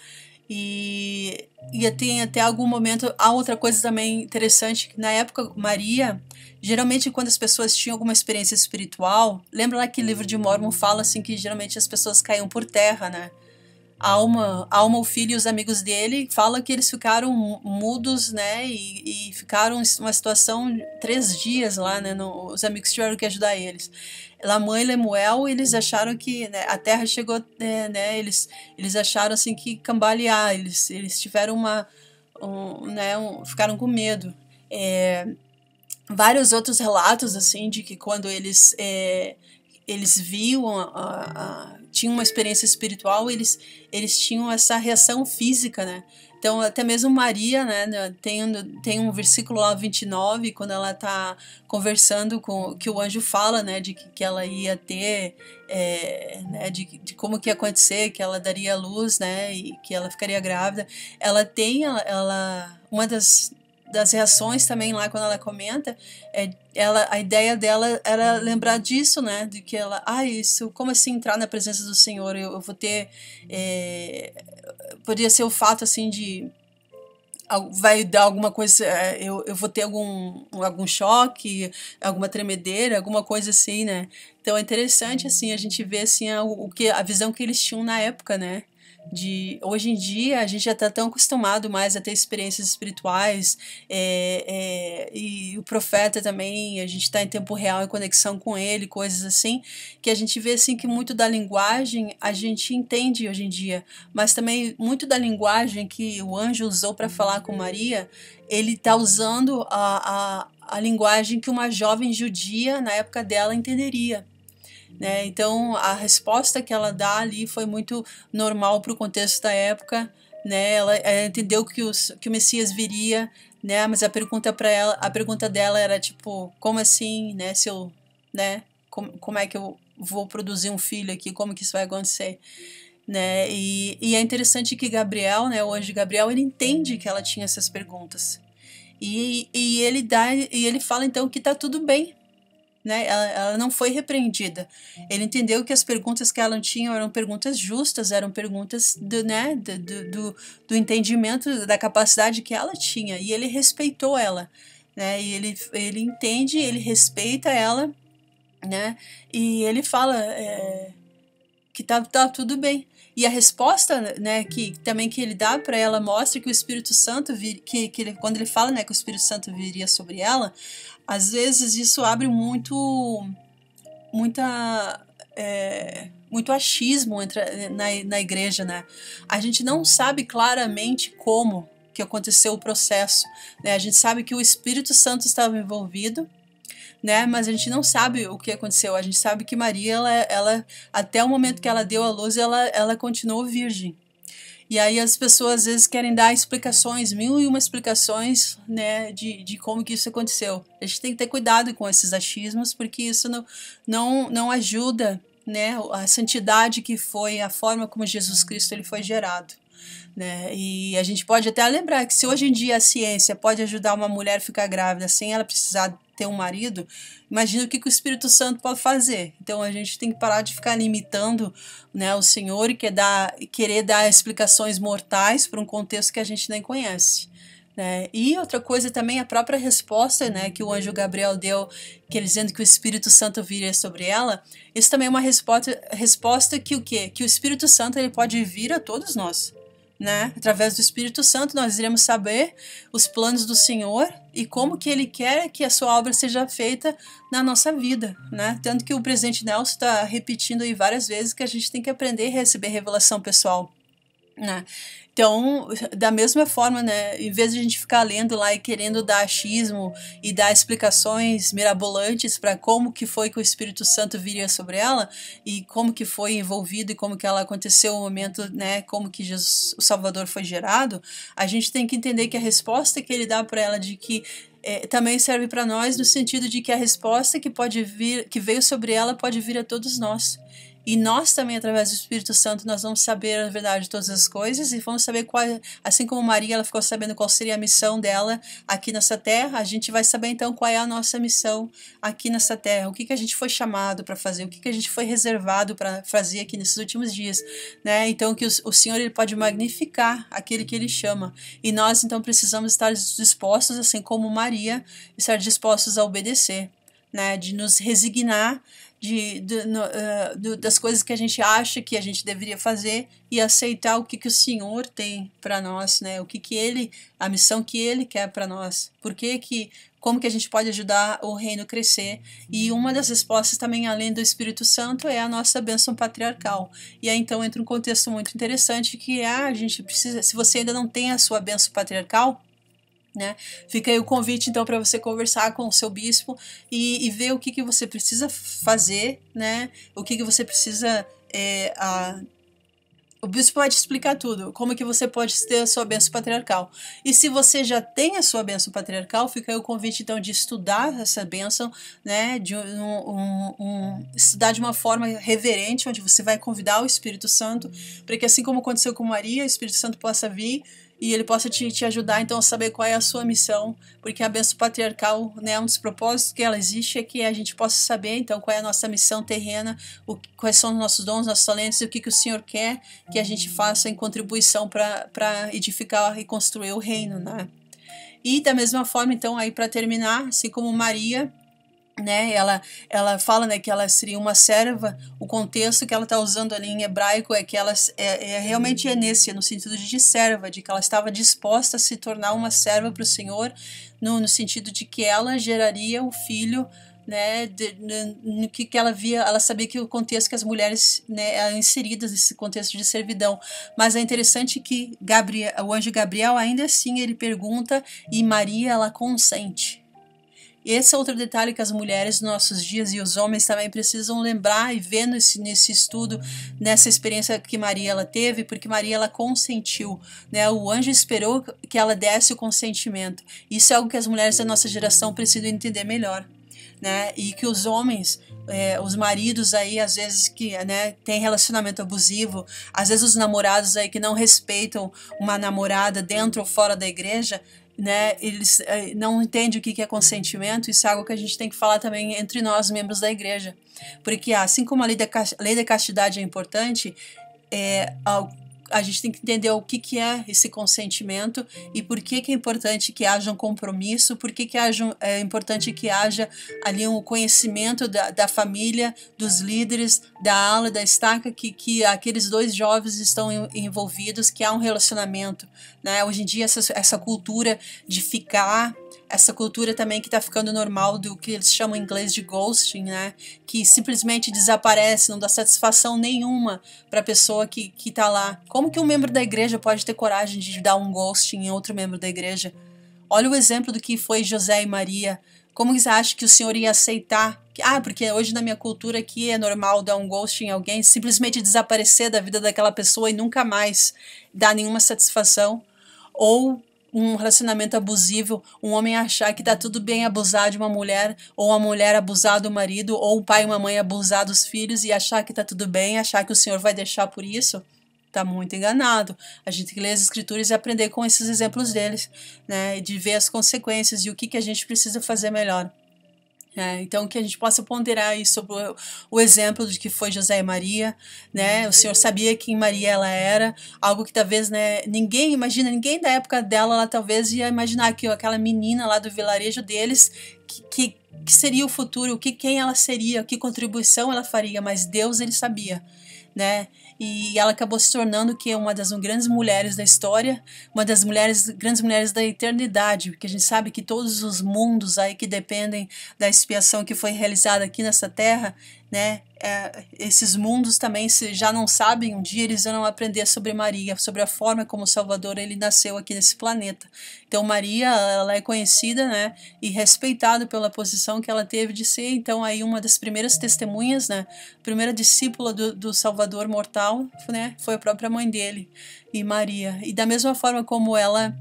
e, e tem até algum momento. Há outra coisa também interessante: que na época, Maria, geralmente quando as pessoas tinham alguma experiência espiritual, lembra lá que o livro de Mormon fala assim que geralmente as pessoas caíam por terra, né? Alma, Alma, o filho e os amigos dele fala que eles ficaram mudos, né? E, e ficaram uma situação três dias lá, né? No, os amigos tiveram que ajudar eles. Lamã e Lemuel, eles acharam que né, a Terra chegou, né, né, eles, eles acharam assim que cambalear, eles, eles tiveram uma, um, né, um, ficaram com medo. É, vários outros relatos assim de que quando eles é, eles viam a, a, a, tinham uma experiência espiritual, eles eles tinham essa reação física, né? Então, até mesmo Maria, né, né tem, tem um versículo lá 29, quando ela está conversando com que o anjo fala, né, de que, que ela ia ter, é, né, de, de, como que ia acontecer, que ela daria luz, né, e que ela ficaria grávida. Ela tem, ela, ela uma das das reações também lá quando ela comenta, é, ela, a ideia dela era lembrar disso, né? De que ela, ah, isso, como assim entrar na presença do Senhor? Eu, eu vou ter, é, poderia ser o fato assim de vai dar alguma coisa, é, eu, eu vou ter algum, algum choque, alguma tremedeira, alguma coisa assim, né? Então é interessante, assim, a gente ver, assim, o que, a visão que eles tinham na época, né? de hoje em dia a gente já está tão acostumado mais a ter experiências espirituais é, é, e o profeta também a gente está em tempo real em conexão com ele coisas assim que a gente vê assim que muito da linguagem a gente entende hoje em dia mas também muito da linguagem que o anjo usou para falar com Maria ele está usando a, a, a linguagem que uma jovem judia na época dela entenderia né? Então a resposta que ela dá ali foi muito normal para o contexto da época. Né? Ela, entendeu que, os, que o Messias viria, né? Mas a pergunta para ela, a pergunta dela era tipo, como assim, né? Se eu, né? Como, como é que eu vou produzir um filho aqui? Como que isso vai acontecer? Né? E, e é interessante que Gabriel, né, o Gabriel, ele entende que ela tinha essas perguntas. E, e ele dá e ele fala então que tá tudo bem, né? Ela, ela, não foi repreendida. Uhum. Ele entendeu que as perguntas que ela tinha eram perguntas justas, eram perguntas do, né, do, do, do entendimento da capacidade que ela tinha e ele respeitou ela, né? E ele, ele entende, ele respeita ela, né? E ele fala é, que tá, tá tudo bem. E a resposta, né, que também que ele dá para ela mostra que o Espírito Santo vir, que, que ele, quando ele fala, né, que o Espírito Santo viria sobre ela, às vezes isso abre muito muita é, muito achismo entre, na, na igreja, né? A gente não sabe claramente como que aconteceu o processo. Né? A gente sabe que o Espírito Santo estava envolvido, né? Mas a gente não sabe o que aconteceu. A gente sabe que Maria, ela, ela até o momento que ela deu a luz, ela, ela continuou virgem. E aí as pessoas às vezes querem dar explicações, mil e uma explicações, né, de, de como que isso aconteceu. A gente tem que ter cuidado com esses achismos, porque isso não, não, não ajuda, né, a santidade que foi, a forma como Jesus Cristo ele foi gerado. Né? E a gente pode até lembrar que se hoje em dia a ciência pode ajudar uma mulher a ficar grávida sem ela precisar ter um marido, imagina o que, que o Espírito Santo pode fazer. Então a gente tem que parar de ficar limitando né, o Senhor e quer dar, querer dar explicações mortais para um contexto que a gente nem conhece. Né? E outra coisa também a própria resposta né, que o anjo Gabriel deu, que ele dizendo que o Espírito Santo viria sobre ela, isso também é uma resposta, resposta que o quê? Que o Espírito Santo ele pode vir a todos nós né? Uhum. Através do Espírito Santo nós iremos saber os planos do Senhor e como que Ele quer que a sua obra seja feita na nossa vida, né? Uhum. Tanto que o presidente Nelson está repetindo aí várias vezes que a gente tem que aprender a receber revelação pessoal, né? Então, da mesma forma, né, em vez de a gente ficar lendo lá e querendo dar achismo e dar explicações mirabolantes para como que foi que o Espírito Santo viria sobre ela e como que foi envolvido e como que ela aconteceu o momento, né, como que Jesus, o Salvador foi gerado, a gente tem que entender que a resposta que ele dá para ela de que é, também serve para nós no sentido de que a resposta que pode vir, que veio sobre ela pode vir a todos nós. E nós também, através do Espírito Santo, nós vamos saber a verdade de todas as coisas e vamos saber qual, assim como Maria, ela ficou sabendo qual seria a missão dela aqui nessa terra, a gente vai saber então qual é a nossa missão aqui nessa terra, o que, que a gente foi chamado para fazer, o que, que a gente foi reservado para fazer aqui nesses últimos dias, né? Então que o, o Senhor ele pode magnificar aquele que ele chama. E nós então precisamos estar dispostos, assim como Maria, estar dispostos a obedecer, né? De nos resignar de, de no, uh, do, das coisas que a gente acha que a gente deveria fazer e aceitar o que, que o Senhor tem para nós, né? O que, que Ele, a missão que Ele quer para nós. Por que, que como que a gente pode ajudar o reino crescer. E uma das respostas também, além do Espírito Santo, é a nossa bênção patriarcal. E aí então entra um contexto muito interessante que é, a gente precisa, se você ainda não tem a sua bênção patriarcal, né? Fica aí o convite então para você conversar com o seu bispo e, e, ver o que, que você precisa fazer, né? O que, que você precisa é, a, o bispo vai te explicar tudo, como que você pode ter a sua bênção patriarcal. E se você já tem a sua bênção patriarcal, fica aí o convite então de estudar essa bênção, né, de um, um, um, estudar de uma forma reverente, onde você vai convidar o Espírito Santo, para que assim como aconteceu com Maria, o Espírito Santo possa vir e ele possa te, te ajudar então a saber qual é a sua missão, porque a benção patriarcal, né, um dos propósitos que ela existe é que a gente possa saber então qual é a nossa missão terrena, o, quais são os nossos dons, nossos talentos e o que, que o Senhor quer que a gente faça em contribuição para edificar e construir o reino, né? E da mesma forma, então, aí para terminar, assim como Maria, né? Ela, ela fala né, que ela seria uma serva. O contexto que ela está usando ali em hebraico é que ela é, é, realmente é nesse, no sentido de serva, de que ela estava disposta a se tornar uma serva para o Senhor, no, no sentido de que ela geraria o um filho né, de, no que, que ela via, ela sabia que o contexto que as mulheres né, eram inseridas nesse contexto de servidão. Mas é interessante que Gabriel, o anjo Gabriel ainda assim ele pergunta e Maria ela consente. Esse é outro detalhe que as mulheres dos nossos dias e os homens também precisam lembrar e ver nesse, nesse estudo, nessa experiência que Maria ela teve, porque Maria ela consentiu, né? O anjo esperou que ela desse o consentimento. Isso é algo que as mulheres da nossa geração precisam entender melhor, né? E que os homens é, os maridos aí, às vezes, que né, tem relacionamento abusivo, às vezes os namorados aí que não respeitam uma namorada dentro ou fora da igreja, né? Eles eh, não entendem o que, é consentimento, isso é algo que a gente tem que falar também entre nós, membros da igreja. Porque ah, assim como a lei da, lei da castidade é importante, é, a gente tem que entender o que, que é esse consentimento e por que, que é importante que haja um compromisso, por que, que haja, é importante que haja ali um conhecimento da, da família, dos líderes, da aula, da estaca, que, que aqueles dois jovens estão envolvidos, que há um relacionamento. Né? Hoje em dia, essa, essa cultura de ficar essa cultura também que está ficando normal do que eles chamam em inglês de ghosting, né? Que simplesmente desaparece, não dá satisfação nenhuma para a pessoa que, que tá lá. Como que um membro da igreja pode ter coragem de dar um ghosting em outro membro da igreja? Olha o exemplo do que foi José e Maria. Como você acha que o senhor ia aceitar? Ah, porque hoje na minha cultura aqui é normal dar um ghosting em alguém, simplesmente desaparecer da vida daquela pessoa e nunca mais dar nenhuma satisfação. Ou um relacionamento abusivo, um homem achar que tá tudo bem abusar de uma mulher, ou a mulher abusar do marido, ou um pai e uma mãe abusar dos filhos e achar que tá tudo bem, achar que o Senhor vai deixar por isso, tá muito enganado. A gente tem que ler as escrituras e aprender com esses exemplos deles, né, de ver as consequências e o que que a gente precisa fazer melhor. É, então, que a gente possa ponderar aí sobre o, o, exemplo de que foi José e Maria, né? O Senhor sabia quem Maria ela era, algo que talvez né, ninguém imagina, ninguém da época dela, ela talvez ia imaginar que aquela menina lá do vilarejo deles, que, que, que seria o futuro, o que quem ela seria, que contribuição ela faria, mas Deus ele sabia, né? e ela acabou se tornando que uma das grandes mulheres da história, uma das mulheres grandes mulheres da eternidade, porque a gente sabe que todos os mundos aí que dependem da expiação que foi realizada aqui nessa terra, né? É, esses mundos também se já não sabem, um dia eles irão aprender sobre Maria, sobre a forma como o Salvador ele nasceu aqui nesse planeta. Então Maria, ela é conhecida, né, e respeitada pela posição que ela teve de ser, então aí uma das primeiras testemunhas, né, primeira discípula do, do Salvador mortal, né, foi a própria mãe dele e Maria. E da mesma forma como ela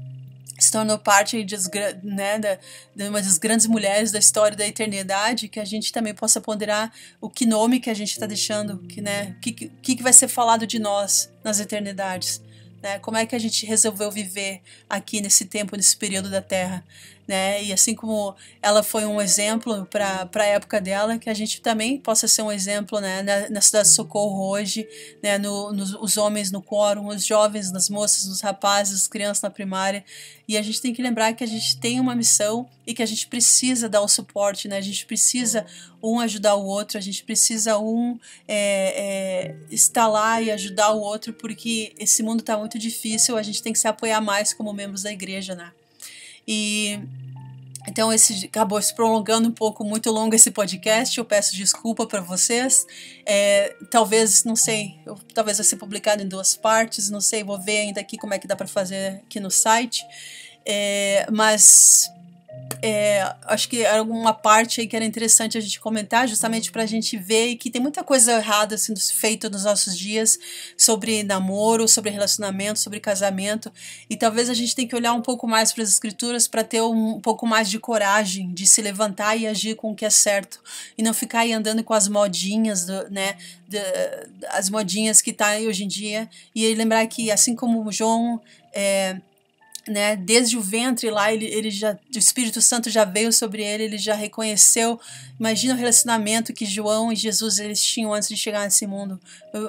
se tornou parte de, né, da, de uma das grandes mulheres da história da eternidade, que a gente também possa ponderar o que nome que a gente está deixando, que, né, o que, que, que vai ser falado de nós nas eternidades. Né? Como é que a gente resolveu viver aqui nesse tempo, nesse período da Terra? né? E assim como ela foi um exemplo para a época dela, que a gente também possa ser um exemplo, né? Na, na cidade de Socorro hoje, né? No, nos, os homens no quórum, os jovens nas moças, nos rapazes, as crianças na primária. E a gente tem que lembrar que a gente tem uma missão e que a gente precisa dar o suporte, né? A gente precisa um ajudar o outro, a gente precisa um é, é, estar lá e ajudar o outro, porque esse mundo está muito difícil, a gente tem que se apoiar mais como membros da igreja, né? E então esse acabou se prolongando um pouco, muito longo esse podcast. Eu peço desculpa para vocês. É, talvez, não sei, eu, talvez vai ser publicado em duas partes, não sei, vou ver ainda aqui como é que dá para fazer aqui no site. É, mas é, acho que era alguma parte aí que era interessante a gente comentar, justamente para a gente ver que tem muita coisa errada sendo assim, feita nos nossos dias sobre namoro, sobre relacionamento, sobre casamento, e talvez a gente tenha que olhar um pouco mais para as escrituras para ter um, um, pouco mais de coragem de se levantar e agir com o que é certo e não ficar aí andando com as modinhas, do, né, de, as modinhas que tá aí hoje em dia e lembrar que assim como João é, né? Desde o ventre lá, ele, ele já, o Espírito Santo já veio sobre ele, ele já reconheceu. Imagina o relacionamento que João e Jesus eles tinham antes de chegar nesse mundo,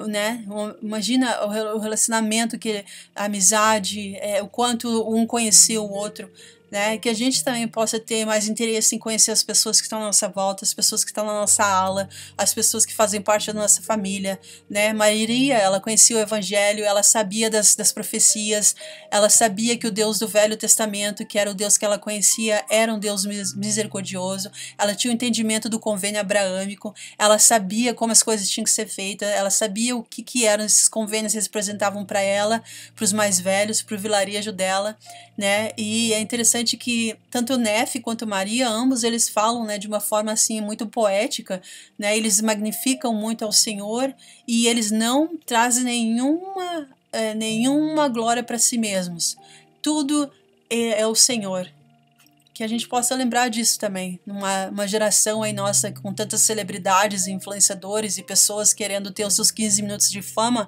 né? Imagina o relacionamento que a amizade, é, o quanto um conhecia o outro né? Que a gente também possa ter mais interesse em conhecer as pessoas que estão à nossa volta, as pessoas que estão na nossa aula, as pessoas que fazem parte da nossa família, né? Maria, ela conhecia o Evangelho, ela sabia das, das profecias, ela sabia que o Deus do Velho Testamento, que era o Deus que ela conhecia, era um Deus misericordioso, ela tinha o um entendimento do convênio abraâmico, ela sabia como as coisas tinham que ser feitas, ela sabia o que, que eram esses convênios que representavam para ela, para os mais velhos, para o vilarejo dela, né? E é interessante interessante que tanto Nef quanto Maria, ambos eles falam né, de uma forma assim muito poética, né? eles magnificam muito ao Senhor e eles não trazem nenhuma, é, nenhuma glória para si mesmos. Tudo é, é o Senhor, que a gente possa lembrar disso também, numa uma geração aí nossa com tantas celebridades, influenciadores e pessoas querendo ter os seus 15 minutos de fama,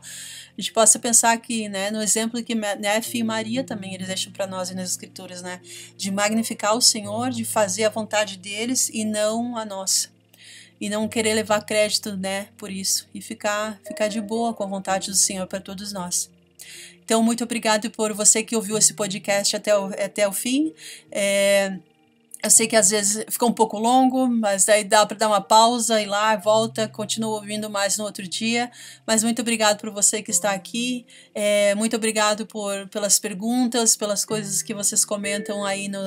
a gente tipo, possa pensar aqui, né, no exemplo que Nefe e Maria também eles deixam para nós nas escrituras, né, de magnificar o Senhor, de fazer a vontade deles e não a nossa. E não querer levar crédito, né, por isso e ficar ficar de boa com a vontade do Senhor para todos nós. Então, muito obrigado por você que ouviu esse podcast até o, até o fim. É, eu sei que às vezes fica um pouco longo, mas daí dá para dar uma pausa, ir lá, volta, continua ouvindo mais no outro dia. Mas muito obrigado por você que está aqui. É, muito obrigado por, pelas perguntas, pelas coisas que vocês comentam aí no,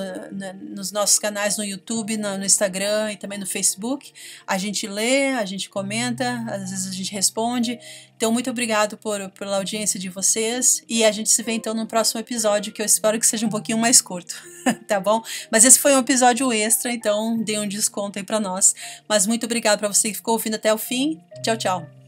nos nossos canais no YouTube, no, no, Instagram e também no Facebook. A gente lê, a gente comenta, às vezes a gente responde. Então, muito obrigado por, pela audiência de vocês e a gente se vê então no próximo episódio, que eu espero que seja um pouquinho mais curto, tá bom? Mas esse foi um episódio extra, então dê um desconto aí para nós. Mas muito obrigado para você que ficou ouvindo até o fim. Tchau, tchau.